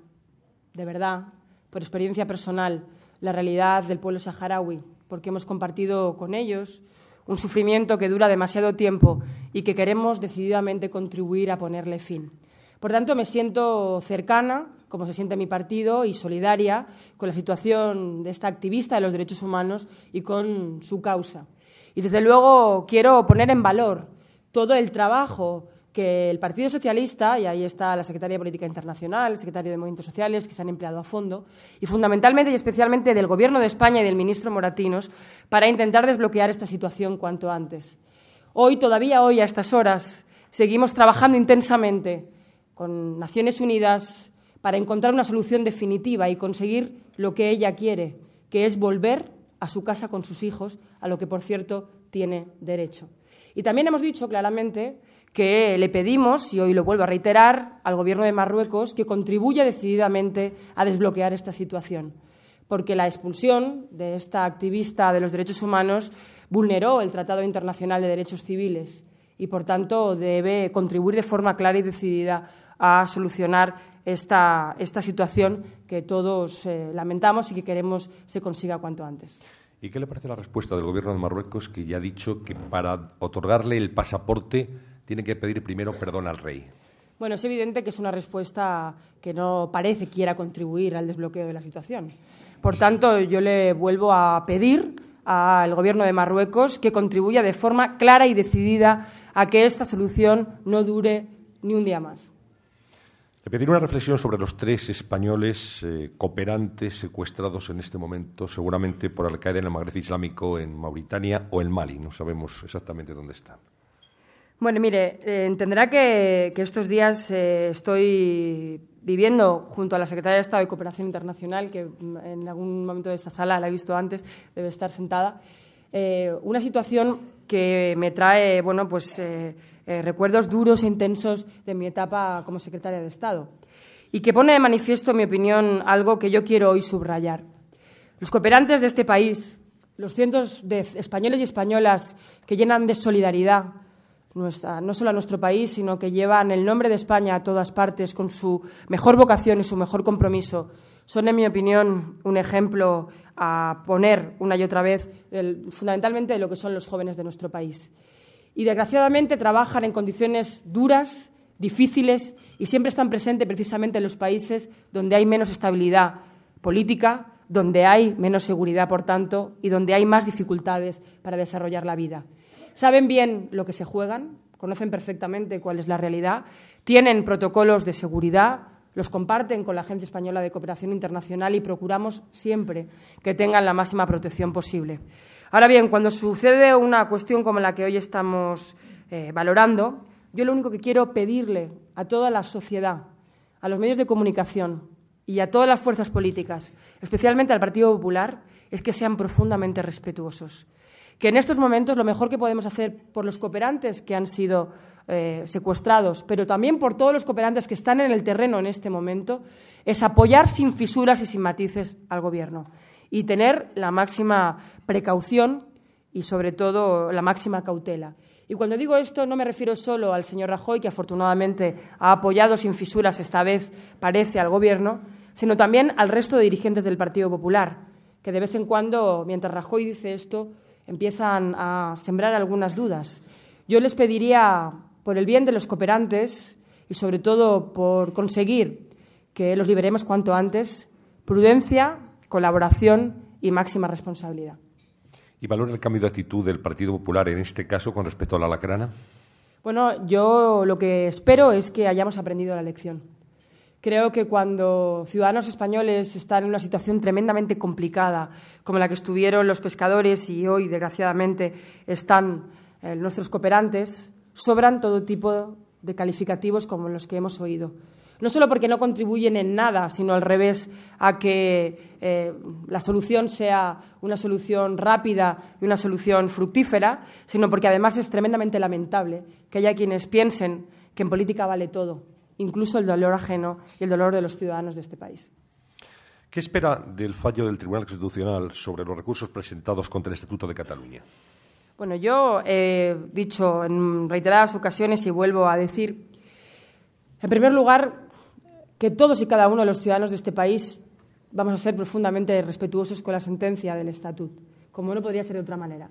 de verdad, por experiencia personal, la realidad del pueblo saharaui, porque hemos compartido con ellos un sufrimiento que dura demasiado tiempo y que queremos decididamente contribuir a ponerle fin. Por tanto, me siento cercana como se siente mi partido y solidaria con la situación de esta activista de los derechos humanos y con su causa. Y desde luego quiero poner en valor todo el trabajo que el Partido Socialista, y ahí está la Secretaría de Política Internacional, el Secretario de Movimientos Sociales, que se han empleado a fondo, y fundamentalmente y especialmente del Gobierno de España y del ministro Moratinos, para intentar desbloquear esta situación cuanto antes. Hoy, todavía hoy, a estas horas, seguimos trabajando intensamente con Naciones Unidas, para encontrar una solución definitiva y conseguir lo que ella quiere, que es volver a su casa con sus hijos, a lo que, por cierto, tiene derecho. Y también hemos dicho claramente que le pedimos, y hoy lo vuelvo a reiterar, al Gobierno de Marruecos que contribuya decididamente a desbloquear esta situación, porque la expulsión de esta activista de los derechos humanos vulneró el Tratado Internacional de Derechos Civiles y, por tanto, debe contribuir de forma clara y decidida a solucionar esta, situación que todos eh, lamentamos y que queremos se consiga cuanto antes. ¿Y qué le parece la respuesta del Gobierno de Marruecos que ya ha dicho que para otorgarle el pasaporte tiene que pedir primero perdón al rey? Bueno, es evidente que es una respuesta que no parece quiera contribuir al desbloqueo de la situación. Por tanto, yo le vuelvo a pedir al Gobierno de Marruecos que contribuya de forma clara y decidida a que esta solución no dure ni un día más. Le una reflexión sobre los tres españoles eh, cooperantes secuestrados en este momento, seguramente por Al-Qaeda en el Magreb Islámico, en Mauritania o en Mali. No sabemos exactamente dónde están. Bueno, mire, eh, entenderá que, estos días eh, estoy viviendo junto a la Secretaria de Estado de Cooperación Internacional, que mm, en algún momento de esta sala la he visto antes, debe estar sentada, una situación que me trae, bueno, pues eh, recuerdos duros e intensos de mi etapa como secretaria de Estado y que pone de manifiesto, en mi opinión, algo que yo quiero hoy subrayar. Los cooperantes de este país, los cientos de españoles y españolas que llenan de solidaridad nuestra, no solo a nuestro país, sino que llevan el nombre de España a todas partes con su mejor vocación y su mejor compromiso, son, en mi opinión, un ejemplo a poner una y otra vez, fundamentalmente, de lo que son los jóvenes de nuestro país y desgraciadamente trabajan en condiciones duras, difíciles y siempre están presentes precisamente en los países donde hay menos estabilidad política, donde hay menos seguridad, por tanto, y donde hay más dificultades para desarrollar la vida. Saben bien lo que se juegan, conocen perfectamente cuál es la realidad, tienen protocolos de seguridad, los comparten con la Agencia Española de Cooperación Internacional y procuramos siempre que tengan la máxima protección posible. Ahora bien, cuando sucede una cuestión como la que hoy estamos eh, valorando, yo lo único que quiero pedirle a toda la sociedad, a los medios de comunicación y a todas las fuerzas políticas, especialmente al Partido Popular, es que sean profundamente respetuosos. Que en estos momentos lo mejor que podemos hacer por los cooperantes que han sido eh, secuestrados, pero también por todos los cooperantes que están en el terreno en este momento, es apoyar sin fisuras y sin matices al Gobierno y tener la máxima precaución y, sobre todo, la máxima cautela. Y cuando digo esto, no me refiero solo al señor Rajoy, que afortunadamente ha apoyado sin fisuras, esta vez parece, al Gobierno, sino también al resto de dirigentes del Partido Popular, que de vez en cuando, mientras Rajoy dice esto, empiezan a sembrar algunas dudas. Yo les pediría, por el bien de los cooperantes y sobre todo por conseguir que los liberemos cuanto antes, prudencia, colaboración y máxima responsabilidad. ¿Y valora el cambio de actitud del Partido Popular en este caso con respecto a la lacrana? Bueno, yo lo que espero es que hayamos aprendido la lección. Creo que cuando ciudadanos españoles están en una situación tremendamente complicada, como la que estuvieron los pescadores y hoy, desgraciadamente, están eh, nuestros cooperantes, sobran todo tipo de calificativos como los que hemos oído. No solo porque no contribuyen en nada, sino al revés, a que eh, la solución sea una solución rápida y una solución fructífera, sino porque además es tremendamente lamentable que haya quienes piensen que en política vale todo, incluso el dolor ajeno y el dolor de los ciudadanos de este país. ¿Qué espera del fallo del Tribunal Constitucional sobre los recursos presentados contra el Estatuto de Cataluña? Bueno, yo he dicho en reiteradas ocasiones y vuelvo a decir, en primer lugar, que todos y cada uno de los ciudadanos de este país vamos a ser profundamente respetuosos con la sentencia del estatut, como no podría ser de otra manera.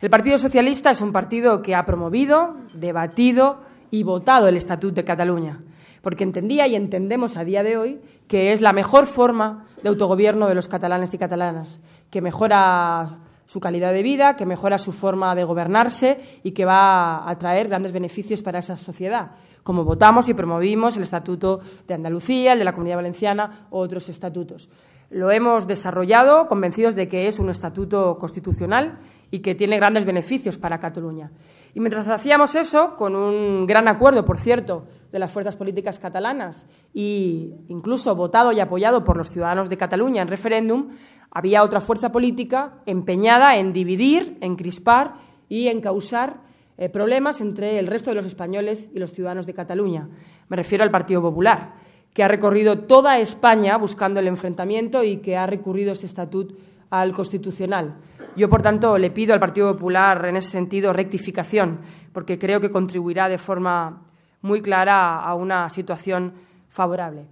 El Partido Socialista es un partido que ha promovido, debatido y votado el estatut de Cataluña, porque entendía y entendemos a día de hoy que es la mejor forma de autogobierno de los catalanes y catalanas, que mejora su calidad de vida, que mejora su forma de gobernarse y que va a traer grandes beneficios para esa sociedad como votamos y promovimos el Estatuto de Andalucía, el de la Comunidad Valenciana u otros estatutos. Lo hemos desarrollado convencidos de que es un estatuto constitucional y que tiene grandes beneficios para Cataluña. Y mientras hacíamos eso, con un gran acuerdo, por cierto, de las fuerzas políticas catalanas e incluso votado y apoyado por los ciudadanos de Cataluña en referéndum, había otra fuerza política empeñada en dividir, en crispar y en causar eh, problemas entre el resto de los españoles y los ciudadanos de Cataluña. Me refiero al Partido Popular, que ha recorrido toda España buscando el enfrentamiento y que ha recurrido ese estatuto al Constitucional. Yo, por tanto, le pido al Partido Popular, en ese sentido, rectificación, porque creo que contribuirá de forma muy clara a una situación favorable.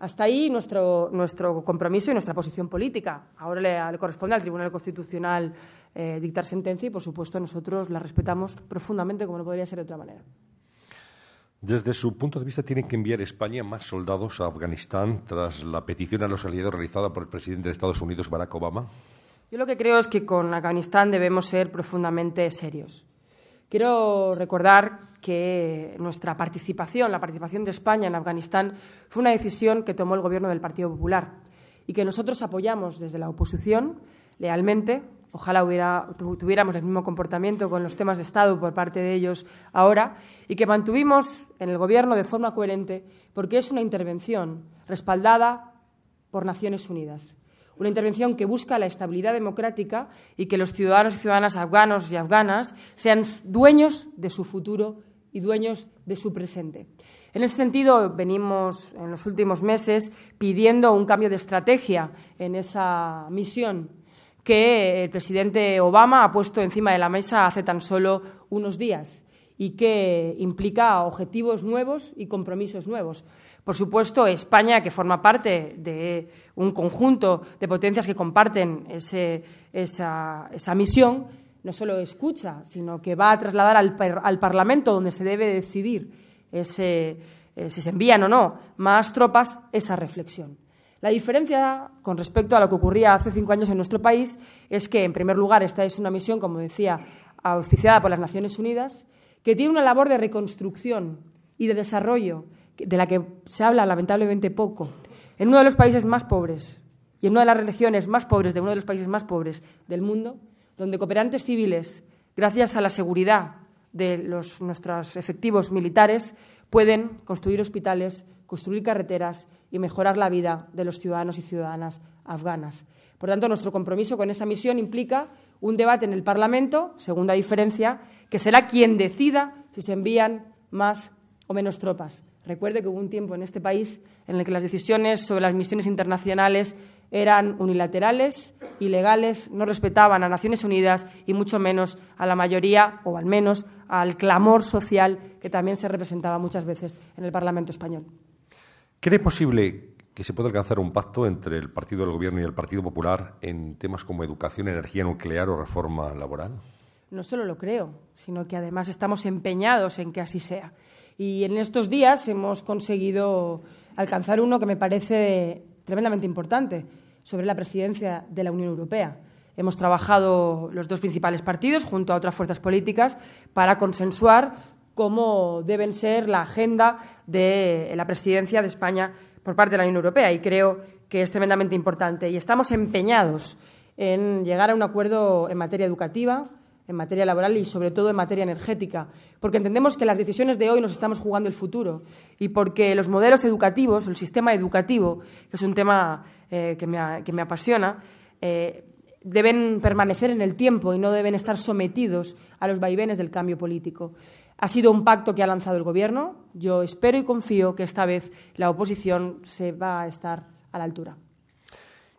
Hasta ahí nuestro, nuestro compromiso y nuestra posición política. Ahora le, corresponde al Tribunal Constitucional eh, dictar sentencia y, por supuesto, nosotros la respetamos profundamente, como no podría ser de otra manera. Desde su punto de vista, ¿tiene que enviar España más soldados a Afganistán tras la petición a los aliados realizada por el presidente de Estados Unidos, Barack Obama? Yo lo que creo es que con Afganistán debemos ser profundamente serios. Quiero recordar que nuestra participación, la participación de España en Afganistán, fue una decisión que tomó el gobierno del Partido Popular y que nosotros apoyamos desde la oposición lealmente. Ojalá tuviéramos el mismo comportamiento con los temas de Estado por parte de ellos ahora y que mantuvimos en el Gobierno de forma coherente porque es una intervención respaldada por Naciones Unidas una intervención que busca la estabilidad democrática y que los ciudadanos y ciudadanas afganos y afganas sean dueños de su futuro y dueños de su presente. En ese sentido, venimos en los últimos meses pidiendo un cambio de estrategia en esa misión que el presidente Obama ha puesto encima de la mesa hace tan solo unos días y que implica objetivos nuevos y compromisos nuevos. Por supuesto, España, que forma parte de un conjunto de potencias que comparten esa misión, no solo escucha, sino que va a trasladar al, Parlamento, donde se debe decidir eh, si se envían o no más tropas, esa reflexión. La diferencia con respecto a lo que ocurría hace cinco años en nuestro país es que, en primer lugar, esta es una misión, como decía, auspiciada por las Naciones Unidas, que tiene una labor de reconstrucción y de desarrollo de la que se habla lamentablemente poco, en uno de los países más pobres y en una de las regiones más pobres de uno de los países más pobres del mundo, donde cooperantes civiles, gracias a la seguridad de nuestros efectivos militares, pueden construir hospitales, construir carreteras y mejorar la vida de los ciudadanos y ciudadanas afganas. Por tanto, nuestro compromiso con esa misión implica un debate en el Parlamento, segunda diferencia, que será quien decida si se envían más o menos tropas. Recuerde que hubo un tiempo en este país en el que las decisiones sobre las misiones internacionales eran unilaterales, ilegales, no respetaban a Naciones Unidas y mucho menos a la mayoría, o al menos al clamor social que también se representaba muchas veces en el Parlamento español. ¿Cree posible que se pueda alcanzar un pacto entre el Partido del Gobierno y el Partido Popular en temas como educación, energía nuclear o reforma laboral? No solo lo creo, sino que además estamos empeñados en que así sea. Y en estos días hemos conseguido alcanzar uno que me parece tremendamente importante sobre la presidencia de la Unión Europea. Hemos trabajado los dos principales partidos junto a otras fuerzas políticas para consensuar cómo deben ser la agenda de eh, la presidencia de España por parte de la Unión Europea y creo que es tremendamente importante. Y estamos empeñados en llegar a un acuerdo en materia educativa, en materia laboral y sobre todo en materia energética, porque entendemos que las decisiones de hoy nos estamos jugando el futuro y porque los modelos educativos, el sistema educativo, que es un tema eh, que, me, apasiona, eh, deben permanecer en el tiempo y no deben estar sometidos a los vaivenes del cambio político. Ha sido un pacto que ha lanzado el Gobierno. Yo espero y confío que esta vez la oposición se va a estar a la altura.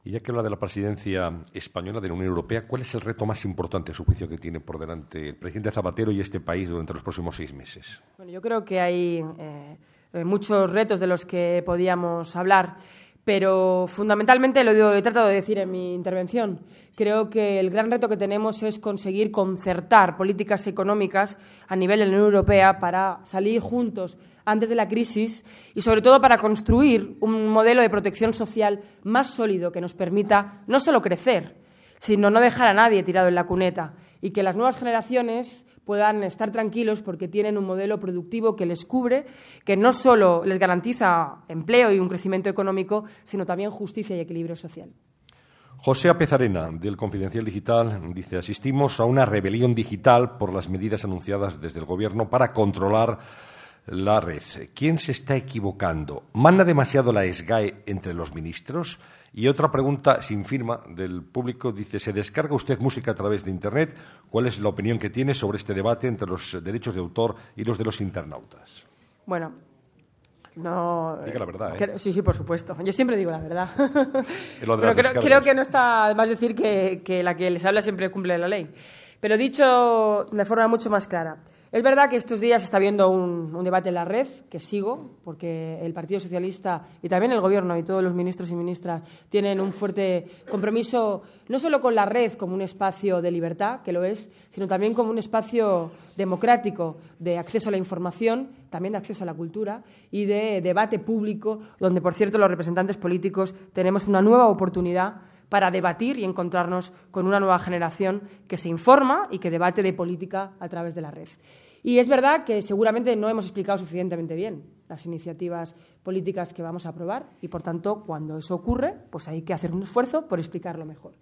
Y ya que habla de la presidencia española de la Unión Europea, ¿cuál es el reto más importante, a su juicio, que tiene por delante el presidente Zapatero y este país durante los próximos seis meses? Bueno, yo creo que hay eh, eh, muchos retos de los que podíamos hablar, pero fundamentalmente lo he tratado de decir en mi intervención. Creo que el gran reto que tenemos es conseguir concertar políticas económicas a nivel de la Unión Europea para salir juntos antes de la crisis y sobre todo para construir un modelo de protección social más sólido que nos permita no solo crecer, sino no dejar a nadie tirado en la cuneta y que las nuevas generaciones puedan estar tranquilos porque tienen un modelo productivo que les cubre, que no solo les garantiza empleo y un crecimiento económico, sino también justicia y equilibrio social. José Apezarena, del Confidencial Digital, dice, asistimos a una rebelión digital por las medidas anunciadas desde el Gobierno para controlar la red. ¿Quién se está equivocando? Manda demasiado la SGAE entre los ministros? Y otra pregunta sin firma del público dice, ¿se descarga usted música a través de Internet? ¿Cuál es la opinión que tiene sobre este debate entre los derechos de autor y los de los internautas? Bueno, no, Diga la verdad. ¿eh? sí, sí, por supuesto. Yo siempre digo la verdad. Pero e. creo, que no está más decir que, que la que les habla siempre cumple la ley. Pero dicho de forma mucho más clara. Es verdad que estos días está habiendo un, un, debate en la red, que sigo, porque el Partido Socialista y también el Gobierno y todos los ministros y ministras tienen un fuerte compromiso, no solo con la red como un espacio de libertad, que lo es, sino también como un espacio democrático de acceso a la información, también de acceso a la cultura y de debate público, donde, por cierto, los representantes políticos tenemos una nueva oportunidad para debatir y encontrarnos con una nueva generación que se informa y que debate de política a través de la red. Y es verdad que seguramente no hemos explicado suficientemente bien las iniciativas políticas que vamos a aprobar y, por tanto, cuando eso ocurre, pues hay que hacer un esfuerzo por explicarlo mejor.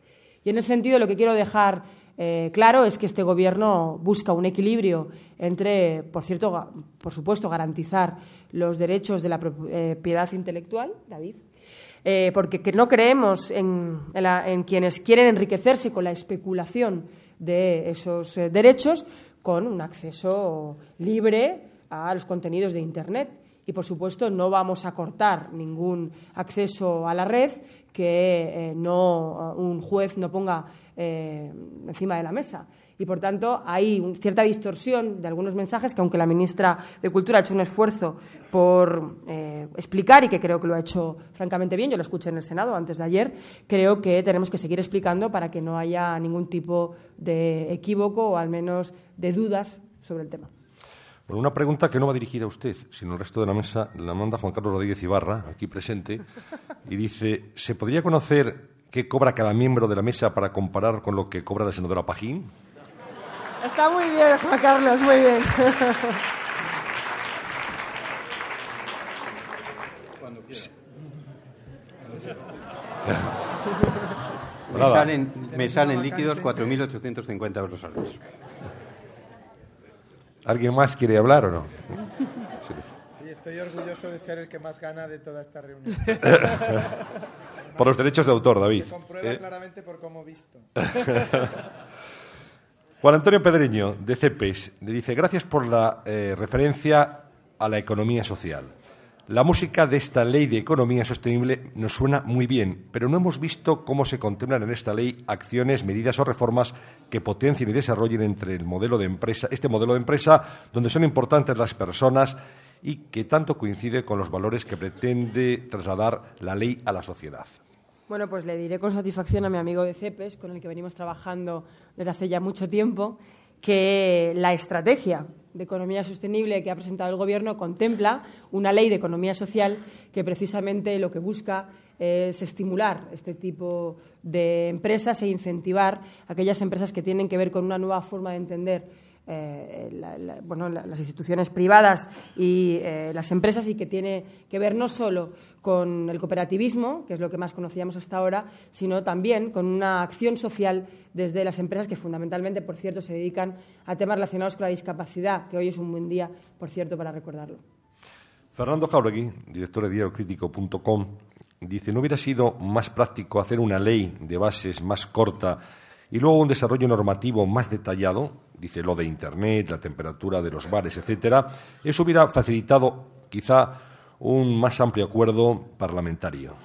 Y en ese sentido, lo que quiero dejar eh, claro es que este Gobierno busca un equilibrio entre, por cierto, por supuesto, garantizar los derechos de la propiedad eh, intelectual, David, eh, porque no creemos en, quienes quieren enriquecerse con la especulación de esos derechos, con un acceso libre a los contenidos de Internet. Y, por supuesto, no vamos a cortar ningún acceso a la red que eh, no, eh, un juez no ponga eh, encima de la mesa. Y, por tanto, hay cierta distorsión de algunos mensajes que, aunque la ministra de Cultura ha hecho un esfuerzo por eh, explicar y que creo que lo ha hecho francamente bien, yo lo escuché en el Senado antes de ayer, creo que tenemos que seguir explicando para que no haya ningún tipo de equívoco o al menos de dudas sobre el tema. Bueno, una pregunta que no va dirigida a usted, sino al resto de la mesa, la manda Juan Carlos Rodríguez Ibarra, aquí presente, y dice, ¿se podría conocer qué cobra cada miembro de la mesa para comparar con lo que cobra la senadora Pajín? Está muy bien, Juan Carlos, muy bien. Cuando quiera. Me salen, líquidos 4.850 euros al mes. ¿Alguien más quiere hablar o no? Sí, estoy orgulloso de ser el que más gana de toda esta reunión. por los derechos de autor, David. Se comprueba eh. claramente por cómo visto. Juan Antonio Pedreño, de CEPES, le dice, gracias por la eh, referencia a la economía social. La música de esta ley de economía sostenible nos suena muy bien, pero no hemos visto cómo se contemplan en esta ley acciones, medidas o reformas que potencien y desarrollen entre el modelo de empresa, este modelo de empresa donde son importantes las personas y que tanto coincide con los valores que pretende trasladar la ley a la sociedad. Bueno, pues le diré con satisfacción a mi amigo de CEPES, con el que venimos trabajando desde hace ya mucho tiempo, que la estrategia de economía sostenible que ha presentado el Gobierno contempla una ley de economía social que precisamente lo que busca es estimular este tipo de empresas e incentivar aquellas empresas que tienen que ver con una nueva forma de entender eh, las instituciones privadas y eh, las empresas y que tiene que ver no solo con el cooperativismo, que es lo que más conocíamos hasta ahora, sino también con una acción social desde las empresas que fundamentalmente, por cierto, se dedican a temas relacionados con la discapacidad, que hoy es un buen día, por cierto, para recordarlo. Fernando Jauregui, director de diariocrítico.com, dice, ¿no hubiera sido más práctico hacer una ley de bases más corta? Y luego un desarrollo normativo más detallado, dice lo de Internet, la temperatura de los bares, etcétera, eso hubiera facilitado quizá un más amplio acuerdo parlamentario.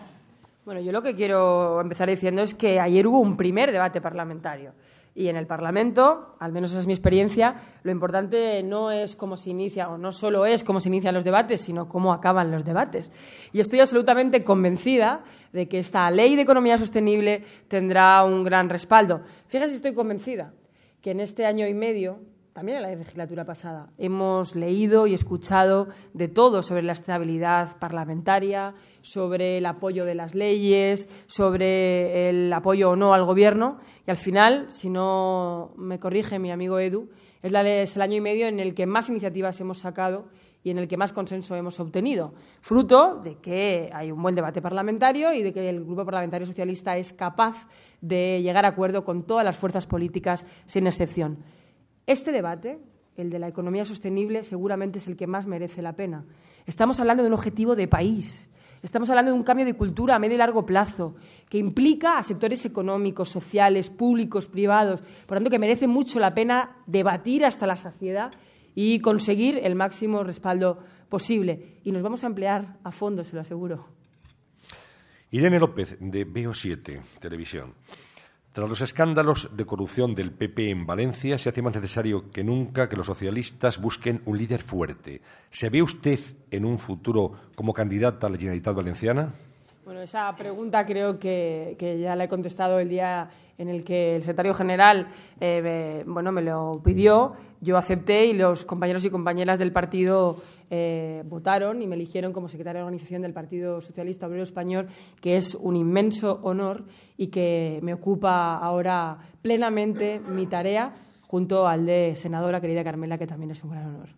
Bueno, yo lo que quiero empezar diciendo es que ayer hubo un primer debate parlamentario. Y en el Parlamento, al menos esa es mi experiencia, lo importante no es cómo se inicia o no solo es cómo se inician los debates, sino cómo acaban los debates. Y estoy absolutamente convencida de que esta ley de economía sostenible tendrá un gran respaldo. Fíjense, estoy convencida que en este año y medio también en la legislatura pasada. Hemos leído y escuchado de todo sobre la estabilidad parlamentaria, sobre el apoyo de las leyes, sobre el apoyo o no al gobierno. Y al final, si no me corrige mi amigo Edu, es, es el año y medio en el que más iniciativas hemos sacado y en el que más consenso hemos obtenido, fruto de que hay un buen debate parlamentario y de que el Grupo Parlamentario Socialista es capaz de llegar a acuerdo con todas las fuerzas políticas sin excepción. Este debate, el de la economía sostenible, seguramente es el que más merece la pena. Estamos hablando de un objetivo de país. Estamos hablando de un cambio de cultura a medio y largo plazo que implica a sectores económicos, sociales, públicos, privados. Por tanto, que merece mucho la pena debatir hasta la saciedad y conseguir el máximo respaldo posible. Y nos vamos a emplear a fondo, se lo aseguro. Irene López, de BO7 Televisión. Tras los escándalos de corrupción del PP en Valencia, se hace más necesario que nunca que los socialistas busquen un líder fuerte. ¿Se ve usted en un futuro como candidata a la Generalitat Valenciana? Bueno, esa pregunta creo que, ya la he contestado el día en el que el secretario general eh, bueno, me lo pidió, yo acepté y los compañeros y compañeras del partido eh, votaron y me eligieron como secretaria de organización del Partido Socialista Obrero Español, que es un inmenso honor y que me ocupa ahora plenamente mi tarea junto al de senadora querida Carmela, que también es un gran honor.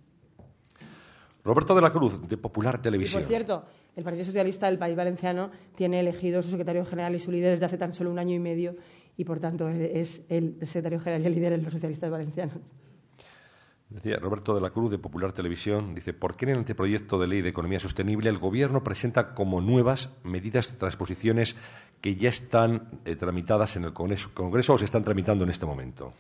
Roberto de la Cruz, de Popular Televisión. por cierto, el Partido Socialista del País Valenciano tiene elegido su secretario general y su líder desde hace tan solo un año y medio y, por tanto, es el secretario general y el líder de los socialistas valencianos. Roberto de la Cruz de Popular Televisión, dice, ¿por qué en el anteproyecto de ley de economía sostenible el Gobierno presenta como nuevas medidas transposiciones que ya están eh, tramitadas en el Congreso, o se están tramitando en este momento?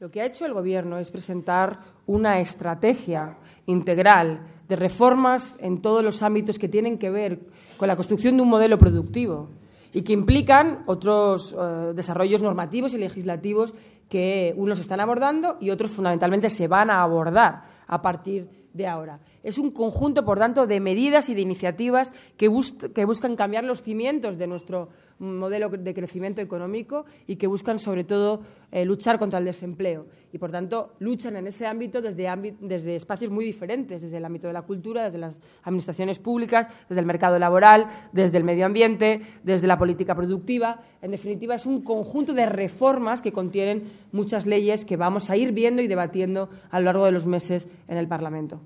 Lo que ha hecho el Gobierno es presentar una estrategia integral de reformas en todos los ámbitos que tienen que ver con la construcción de un modelo productivo y que implican otros eh, desarrollos normativos y legislativos que unos están abordando y otros fundamentalmente se van a abordar a partir de ahora. Es un conjunto, por tanto, de medidas y de iniciativas que, buscan cambiar los cimientos de nuestro modelo de crecimiento económico y que buscan, sobre todo, eh, luchar contra el desempleo. Y, por tanto, luchan en ese ámbito desde espacios muy diferentes, desde el ámbito de la cultura, desde las administraciones públicas, desde el mercado laboral, desde el medio ambiente, desde la política productiva. En definitiva, es un conjunto de reformas que contienen muchas leyes que vamos a ir viendo y debatiendo a lo largo de los meses en el Parlamento.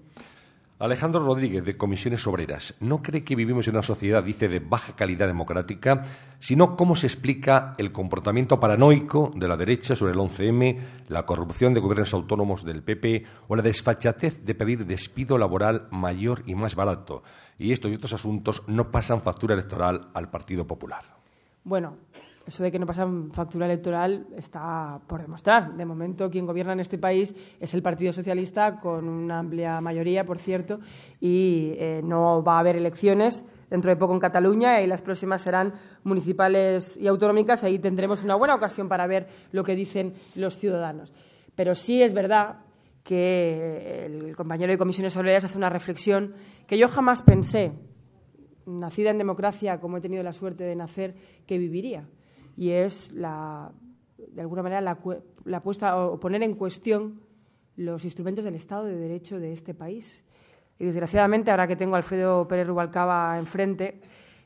Alejandro Rodríguez, de Comisiones Obreras, ¿no cree que vivimos en una sociedad, dice, de baja calidad democrática? Sino, ¿cómo se explica el comportamiento paranoico de la derecha sobre el 11M, la corrupción de gobiernos autónomos del PP o la desfachatez de pedir despido laboral mayor y más barato? Y estos y otros asuntos no pasan factura electoral al Partido Popular. Bueno, eso de que no pasan factura electoral está por demostrar. De momento, quien gobierna en este país es el Partido Socialista, con una amplia mayoría, por cierto, y eh, no va a haber elecciones dentro de poco en Cataluña y las próximas serán municipales y autonómicas. Ahí tendremos una buena ocasión para ver lo que dicen los ciudadanos. Pero sí es verdad que el compañero de Comisiones Obreras hace una reflexión que yo jamás pensé, nacida en democracia como he tenido la suerte de nacer, que viviría y es de alguna manera poner en cuestión los instrumentos del Estado de Derecho de este país. Y desgraciadamente, ahora que tengo a Alfredo Pérez Rubalcaba enfrente,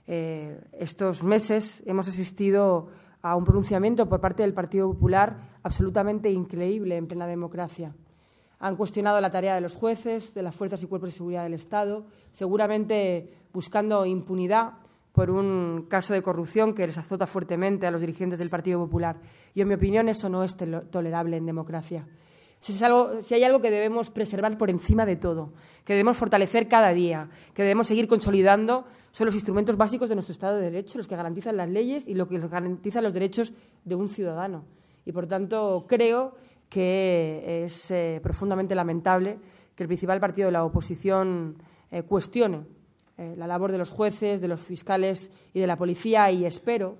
eh, estos meses hemos asistido a un pronunciamiento por parte del Partido Popular absolutamente increíble en plena democracia. Han cuestionado la tarea de los jueces, de las fuerzas y cuerpos de seguridad del Estado, seguramente buscando impunidad por un caso de corrupción que les azota fuertemente a los dirigentes del Partido Popular. Y en mi opinión eso no es tolerable en democracia. Si, hay algo que debemos preservar por encima de todo, que debemos fortalecer cada día, que debemos seguir consolidando, son los instrumentos básicos de nuestro Estado de Derecho, los que garantizan las leyes y lo que garantizan los derechos de un ciudadano. Y, por tanto, creo que es eh, profundamente lamentable que el principal partido de la oposición eh, cuestione eh, la labor de los jueces, de los fiscales y de la policía y espero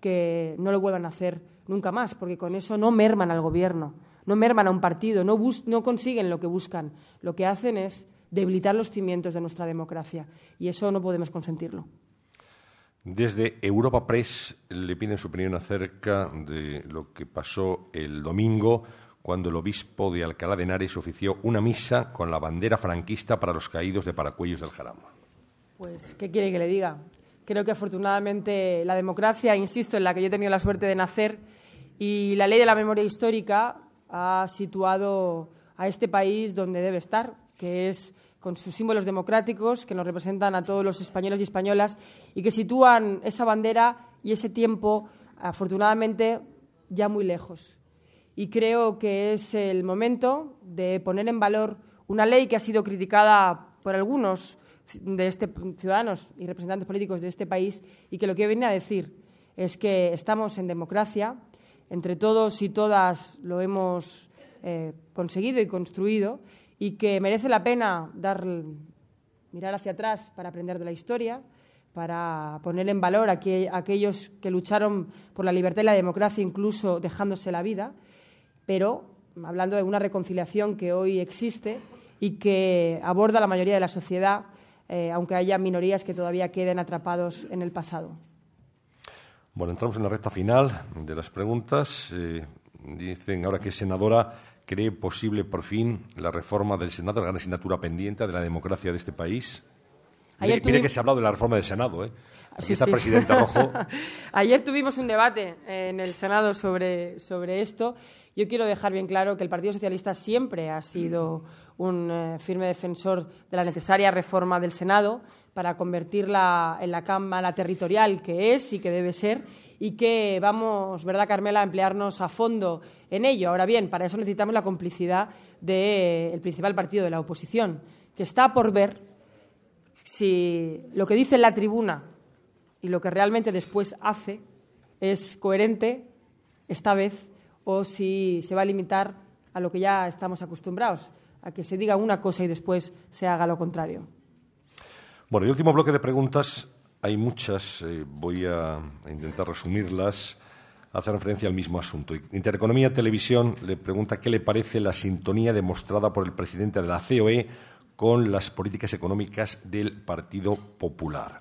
que no lo vuelvan a hacer nunca más, porque con eso no merman al gobierno, no merman a un partido, no, no consiguen lo que buscan. Lo que hacen es debilitar los cimientos de nuestra democracia y eso no podemos consentirlo. Desde Europa Press le piden su opinión acerca de lo que pasó el domingo cuando el obispo de Alcalá de Henares ofició una misa con la bandera franquista para los caídos de Paracuellos del Jarama. Pues, ¿qué quiere que le diga? Creo que afortunadamente la democracia, insisto, en la que yo he tenido la suerte de nacer, y la ley de la memoria histórica ha situado a este país donde debe estar, que es con sus símbolos democráticos que nos representan a todos los españoles y españolas y que sitúan esa bandera y ese tiempo, afortunadamente, ya muy lejos. Y creo que es el momento de poner en valor una ley que ha sido criticada por algunos de este, ciudadanos y representantes políticos de este país y que lo que viene a decir es que estamos en democracia, entre todos y todas lo hemos eh, conseguido y construido y que merece la pena dar, mirar hacia atrás para aprender de la historia, para poner en valor a aquellos que lucharon por la libertad y la democracia, incluso dejándose la vida, pero hablando de una reconciliación que hoy existe y que aborda la mayoría de la sociedad eh, aunque haya minorías que todavía queden atrapados en el pasado. Bueno, entramos en la recta final de las preguntas. Eh, dicen ahora que senadora cree posible por fin la reforma del Senado, la gran asignatura pendiente de la democracia de este país. Ayer mire, que se ha hablado de la reforma del Senado, ¿eh? presidenta Rojo. Ayer tuvimos un debate eh, en el Senado sobre, sobre esto yo quiero dejar bien claro que el Partido Socialista siempre ha sido un eh, firme defensor de la necesaria reforma del Senado para convertirla en la Cámara territorial que es y que debe ser y que vamos, ¿verdad, Carmela?, a emplearnos a fondo en ello. Ahora bien, para eso necesitamos la complicidad del principal partido de la oposición, que está por ver si lo que dice en la tribuna y lo que realmente después hace es coherente, esta vez, o si se va a limitar a lo que ya estamos acostumbrados, a que se diga una cosa y después se haga lo contrario. Bueno, y último bloque de preguntas. Hay muchas, eh, voy a intentar resumirlas, hacer referencia al mismo asunto. Intereconomía Televisión le pregunta qué le parece la sintonía demostrada por el presidente de la COE con las políticas económicas del Partido Popular.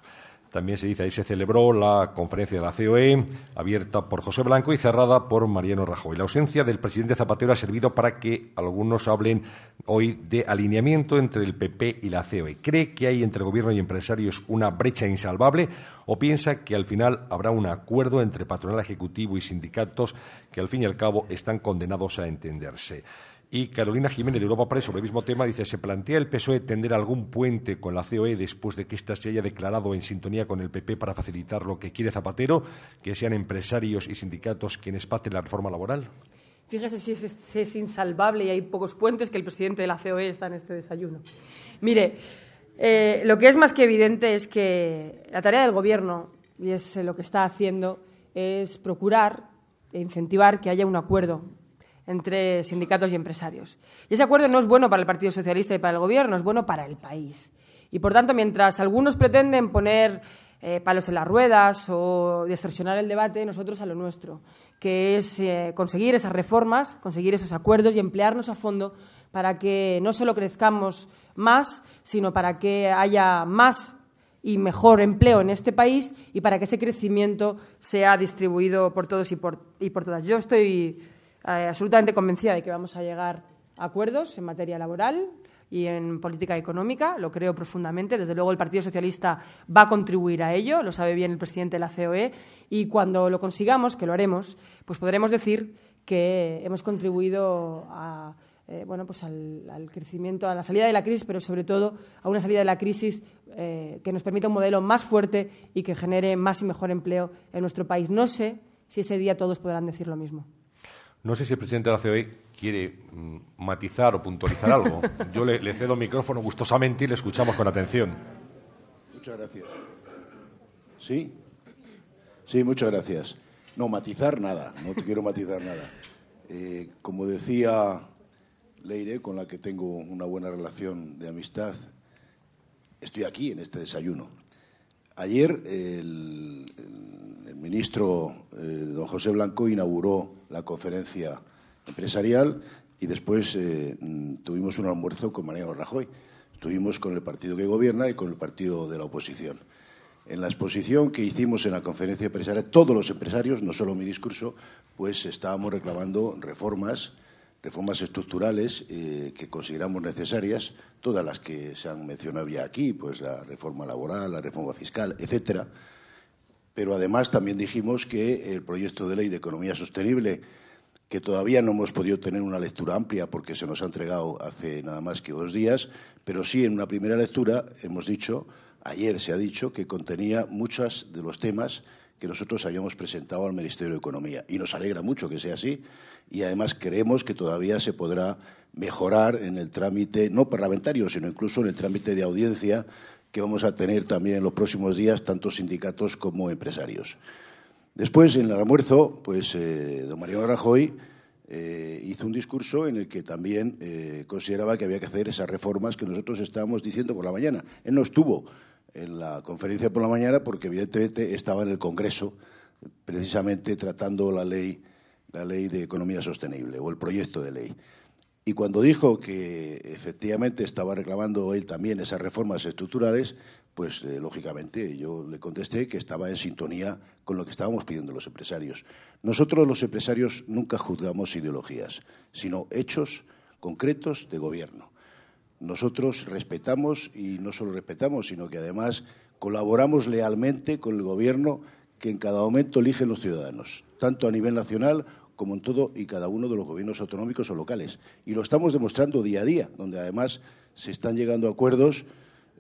También se dice, ahí se celebró la conferencia de la COE, abierta por José Blanco y cerrada por Mariano Rajoy. La ausencia del presidente Zapatero ha servido para que algunos hablen hoy de alineamiento entre el PP y la COE. ¿Cree que hay entre gobierno y empresarios una brecha insalvable o piensa que al final habrá un acuerdo entre patronal ejecutivo y sindicatos que al fin y al cabo están condenados a entenderse? Y Carolina Jiménez de Europa Press, sobre el mismo tema, dice, ¿se plantea el PSOE tender algún puente con la COE después de que ésta se haya declarado en sintonía con el PP para facilitar lo que quiere Zapatero, que sean empresarios y sindicatos quienes paten la reforma laboral? Fíjese si es, insalvable y hay pocos puentes que el presidente de la COE está en este desayuno. Mire, eh, lo que es más que evidente es que la tarea del Gobierno, y es lo que está haciendo, es procurar e incentivar que haya un acuerdo entre sindicatos y empresarios. Y ese acuerdo no es bueno para el Partido Socialista y para el Gobierno, es bueno para el país. Y por tanto, mientras algunos pretenden poner eh, palos en las ruedas o distorsionar el debate, nosotros a lo nuestro, que es eh, conseguir esas reformas, conseguir esos acuerdos y emplearnos a fondo para que no solo crezcamos más, sino para que haya más y mejor empleo en este país y para que ese crecimiento sea distribuido por todos y por, y por todas. Yo estoy eh, absolutamente convencida de que vamos a llegar a acuerdos en materia laboral y en política económica, lo creo profundamente. Desde luego, el Partido Socialista va a contribuir a ello, lo sabe bien el presidente de la COE, y cuando lo consigamos, que lo haremos, pues podremos decir que hemos contribuido a, eh, bueno, pues al, crecimiento, a la salida de la crisis, pero sobre todo a una salida de la crisis eh, que nos permita un modelo más fuerte y que genere más y mejor empleo en nuestro país. No sé si ese día todos podrán decir lo mismo. No sé si el presidente de la COE quiere mm, matizar o puntualizar algo. Yo le, cedo el micrófono gustosamente y le escuchamos con atención. Muchas gracias. ¿Sí? Sí, muchas gracias. No, matizar nada, no te quiero matizar nada. Eh, como decía Leire, con la que tengo una buena relación de amistad, estoy aquí en este desayuno. Ayer el, ministro eh, don José Blanco inauguró la conferencia empresarial y después eh, tuvimos un almuerzo con Mariano Rajoy. Estuvimos con el partido que gobierna y con el partido de la oposición. En la exposición que hicimos en la conferencia empresarial, todos los empresarios, no solo mi discurso, pues estábamos reclamando reformas, reformas estructurales eh, que consideramos necesarias, todas las que se han mencionado ya aquí, pues la reforma laboral, la reforma fiscal, etcétera pero además también dijimos que el proyecto de ley de economía sostenible, que todavía no hemos podido tener una lectura amplia porque se nos ha entregado hace nada más que dos días, pero sí en una primera lectura hemos dicho, ayer se ha dicho, que contenía muchos de los temas que nosotros habíamos presentado al Ministerio de Economía. Y nos alegra mucho que sea así y además creemos que todavía se podrá mejorar en el trámite, no parlamentario, sino incluso en el trámite de audiencia que vamos a tener también en los próximos días, tanto sindicatos como empresarios. Después, en el almuerzo, pues eh, don Mariano Rajoy eh, hizo un discurso en el que también eh, consideraba que había que hacer esas reformas que nosotros estábamos diciendo por la mañana. Él no estuvo en la conferencia por la mañana porque evidentemente estaba en el Congreso precisamente tratando la ley, la ley de economía sostenible o el proyecto de ley. Y cuando dijo que efectivamente estaba reclamando él también esas reformas estructurales, pues eh, lógicamente yo le contesté que estaba en sintonía con lo que estábamos pidiendo los empresarios. Nosotros los empresarios nunca juzgamos ideologías, sino hechos concretos de gobierno. Nosotros respetamos y no solo respetamos, sino que además colaboramos lealmente con el gobierno que en cada momento eligen los ciudadanos, tanto a nivel nacional como en todo y cada uno de los gobiernos autonómicos o locales. Y lo estamos demostrando día a día, donde además se están llegando a acuerdos,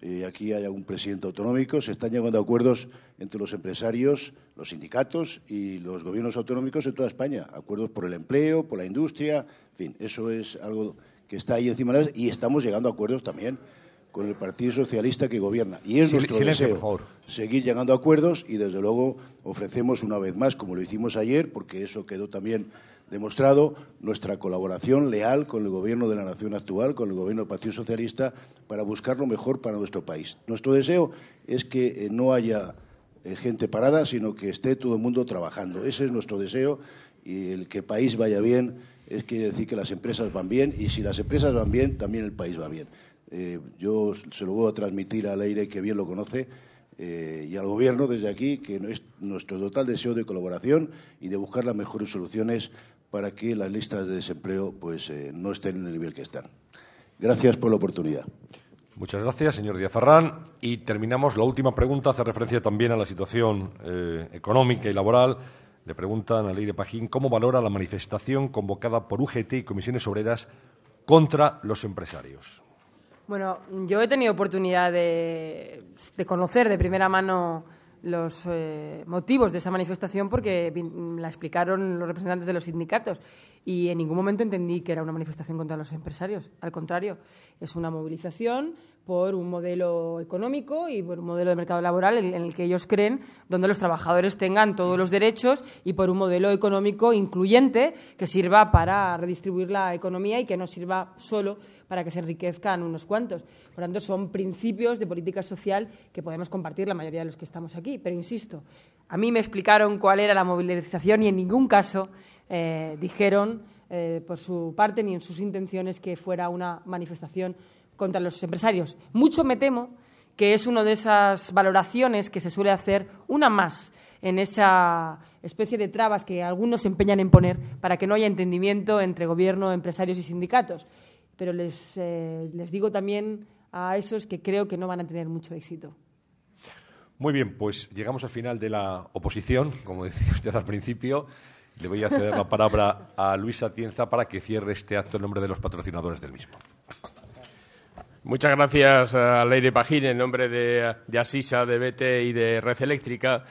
eh, aquí hay algún presidente autonómico, se están llegando a acuerdos entre los empresarios, los sindicatos y los gobiernos autonómicos en toda España, acuerdos por el empleo, por la industria, en fin, eso es algo que está ahí encima de la mesa y estamos llegando a acuerdos también con el Partido Socialista que gobierna. Y es nuestro deseo seguir llegando a acuerdos y, desde luego, ofrecemos una vez más, como lo hicimos ayer, porque eso quedó también demostrado, nuestra colaboración leal con el Gobierno de la Nación actual, con el Gobierno del Partido Socialista, para buscar lo mejor para nuestro país. Nuestro deseo es que eh, no haya eh, gente parada, sino que esté todo el mundo trabajando. Ese es nuestro deseo y el que el país vaya bien es quiere decir que las empresas van bien y si las empresas van bien, también el país va bien. Eh, yo se lo voy a transmitir al aire, que bien lo conoce, eh, y al Gobierno desde aquí, que es nuestro total deseo de colaboración y de buscar las mejores soluciones para que las listas de desempleo pues, eh, no estén en el nivel que están. Gracias por la oportunidad. Muchas gracias, señor Díaz Ferrán. Y terminamos. La última pregunta hace referencia también a la situación económica y laboral. Le preguntan a Leire Pajín cómo valora la manifestación convocada por UGT y comisiones obreras contra los empresarios. Bueno, yo he tenido oportunidad de, conocer de primera mano los eh, motivos de esa manifestación porque la explicaron los representantes de los sindicatos y en ningún momento entendí que era una manifestación contra los empresarios. Al contrario, es una movilización por un modelo económico y por un modelo de mercado laboral en el que ellos creen donde los trabajadores tengan todos los derechos y por un modelo económico incluyente que sirva para redistribuir la economía y que no sirva solo para que se enriquezcan unos cuantos. Por lo tanto, son principios de política social que podemos compartir la mayoría de los que estamos aquí. Pero insisto, a mí me explicaron cuál era la movilización y en ningún caso eh, dijeron eh, por su parte ni en sus intenciones que fuera una manifestación contra los empresarios. Mucho me temo que es una de esas valoraciones que se suele hacer, una más, en esa especie de trabas que algunos se empeñan en poner para que no haya entendimiento entre gobierno, empresarios y sindicatos pero eh, les, digo también a esos que creo que no van a tener mucho éxito. Muy bien, pues llegamos al final de la oposición, como decía usted al principio. Le voy a ceder la palabra a Luis Atienza para que cierre este acto en nombre de los patrocinadores del mismo. Muchas gracias a Leire Pajín en nombre de, Asisa, de BT y de Red Eléctrica.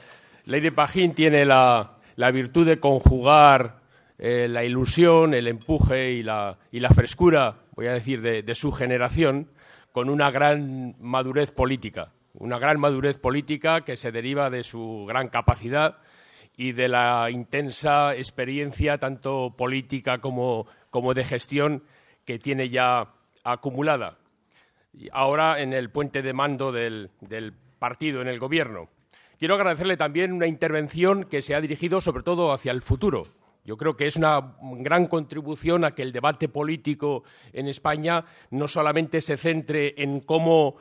Leire Pajín tiene la virtud de conjugar eh, la ilusión, el empuje y la, frescura, voy a decir, de, su generación, con una gran madurez política, una gran madurez política que se deriva de su gran capacidad y de la intensa experiencia, tanto política como, de gestión, que tiene ya acumulada. Ahora en el puente de mando del partido, en el gobierno. Quiero agradecerle también una intervención que se ha dirigido sobre todo hacia el futuro, yo creo que es una gran contribución a que el debate político en España no solamente se centre en cómo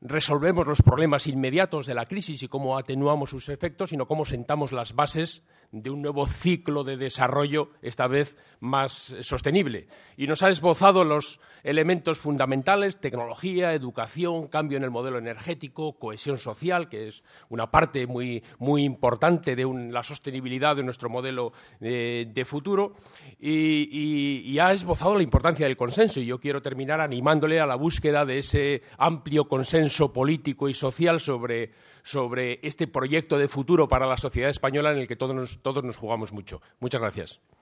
resolvemos los problemas inmediatos de la crisis y cómo atenuamos sus efectos, sino cómo sentamos las bases de un nuevo ciclo de desarrollo, esta vez más sostenible. Y nos ha esbozado los elementos fundamentales, tecnología, educación, cambio en el modelo energético, cohesión social, que es una parte muy, muy importante de la sostenibilidad de nuestro modelo eh, de futuro, y ha esbozado la importancia del consenso. Y yo quiero terminar animándole a la búsqueda de ese amplio consenso político y social sobre sobre este proyecto de futuro para la sociedad española en el que todos nos, todos nos jugamos mucho. Muchas gracias.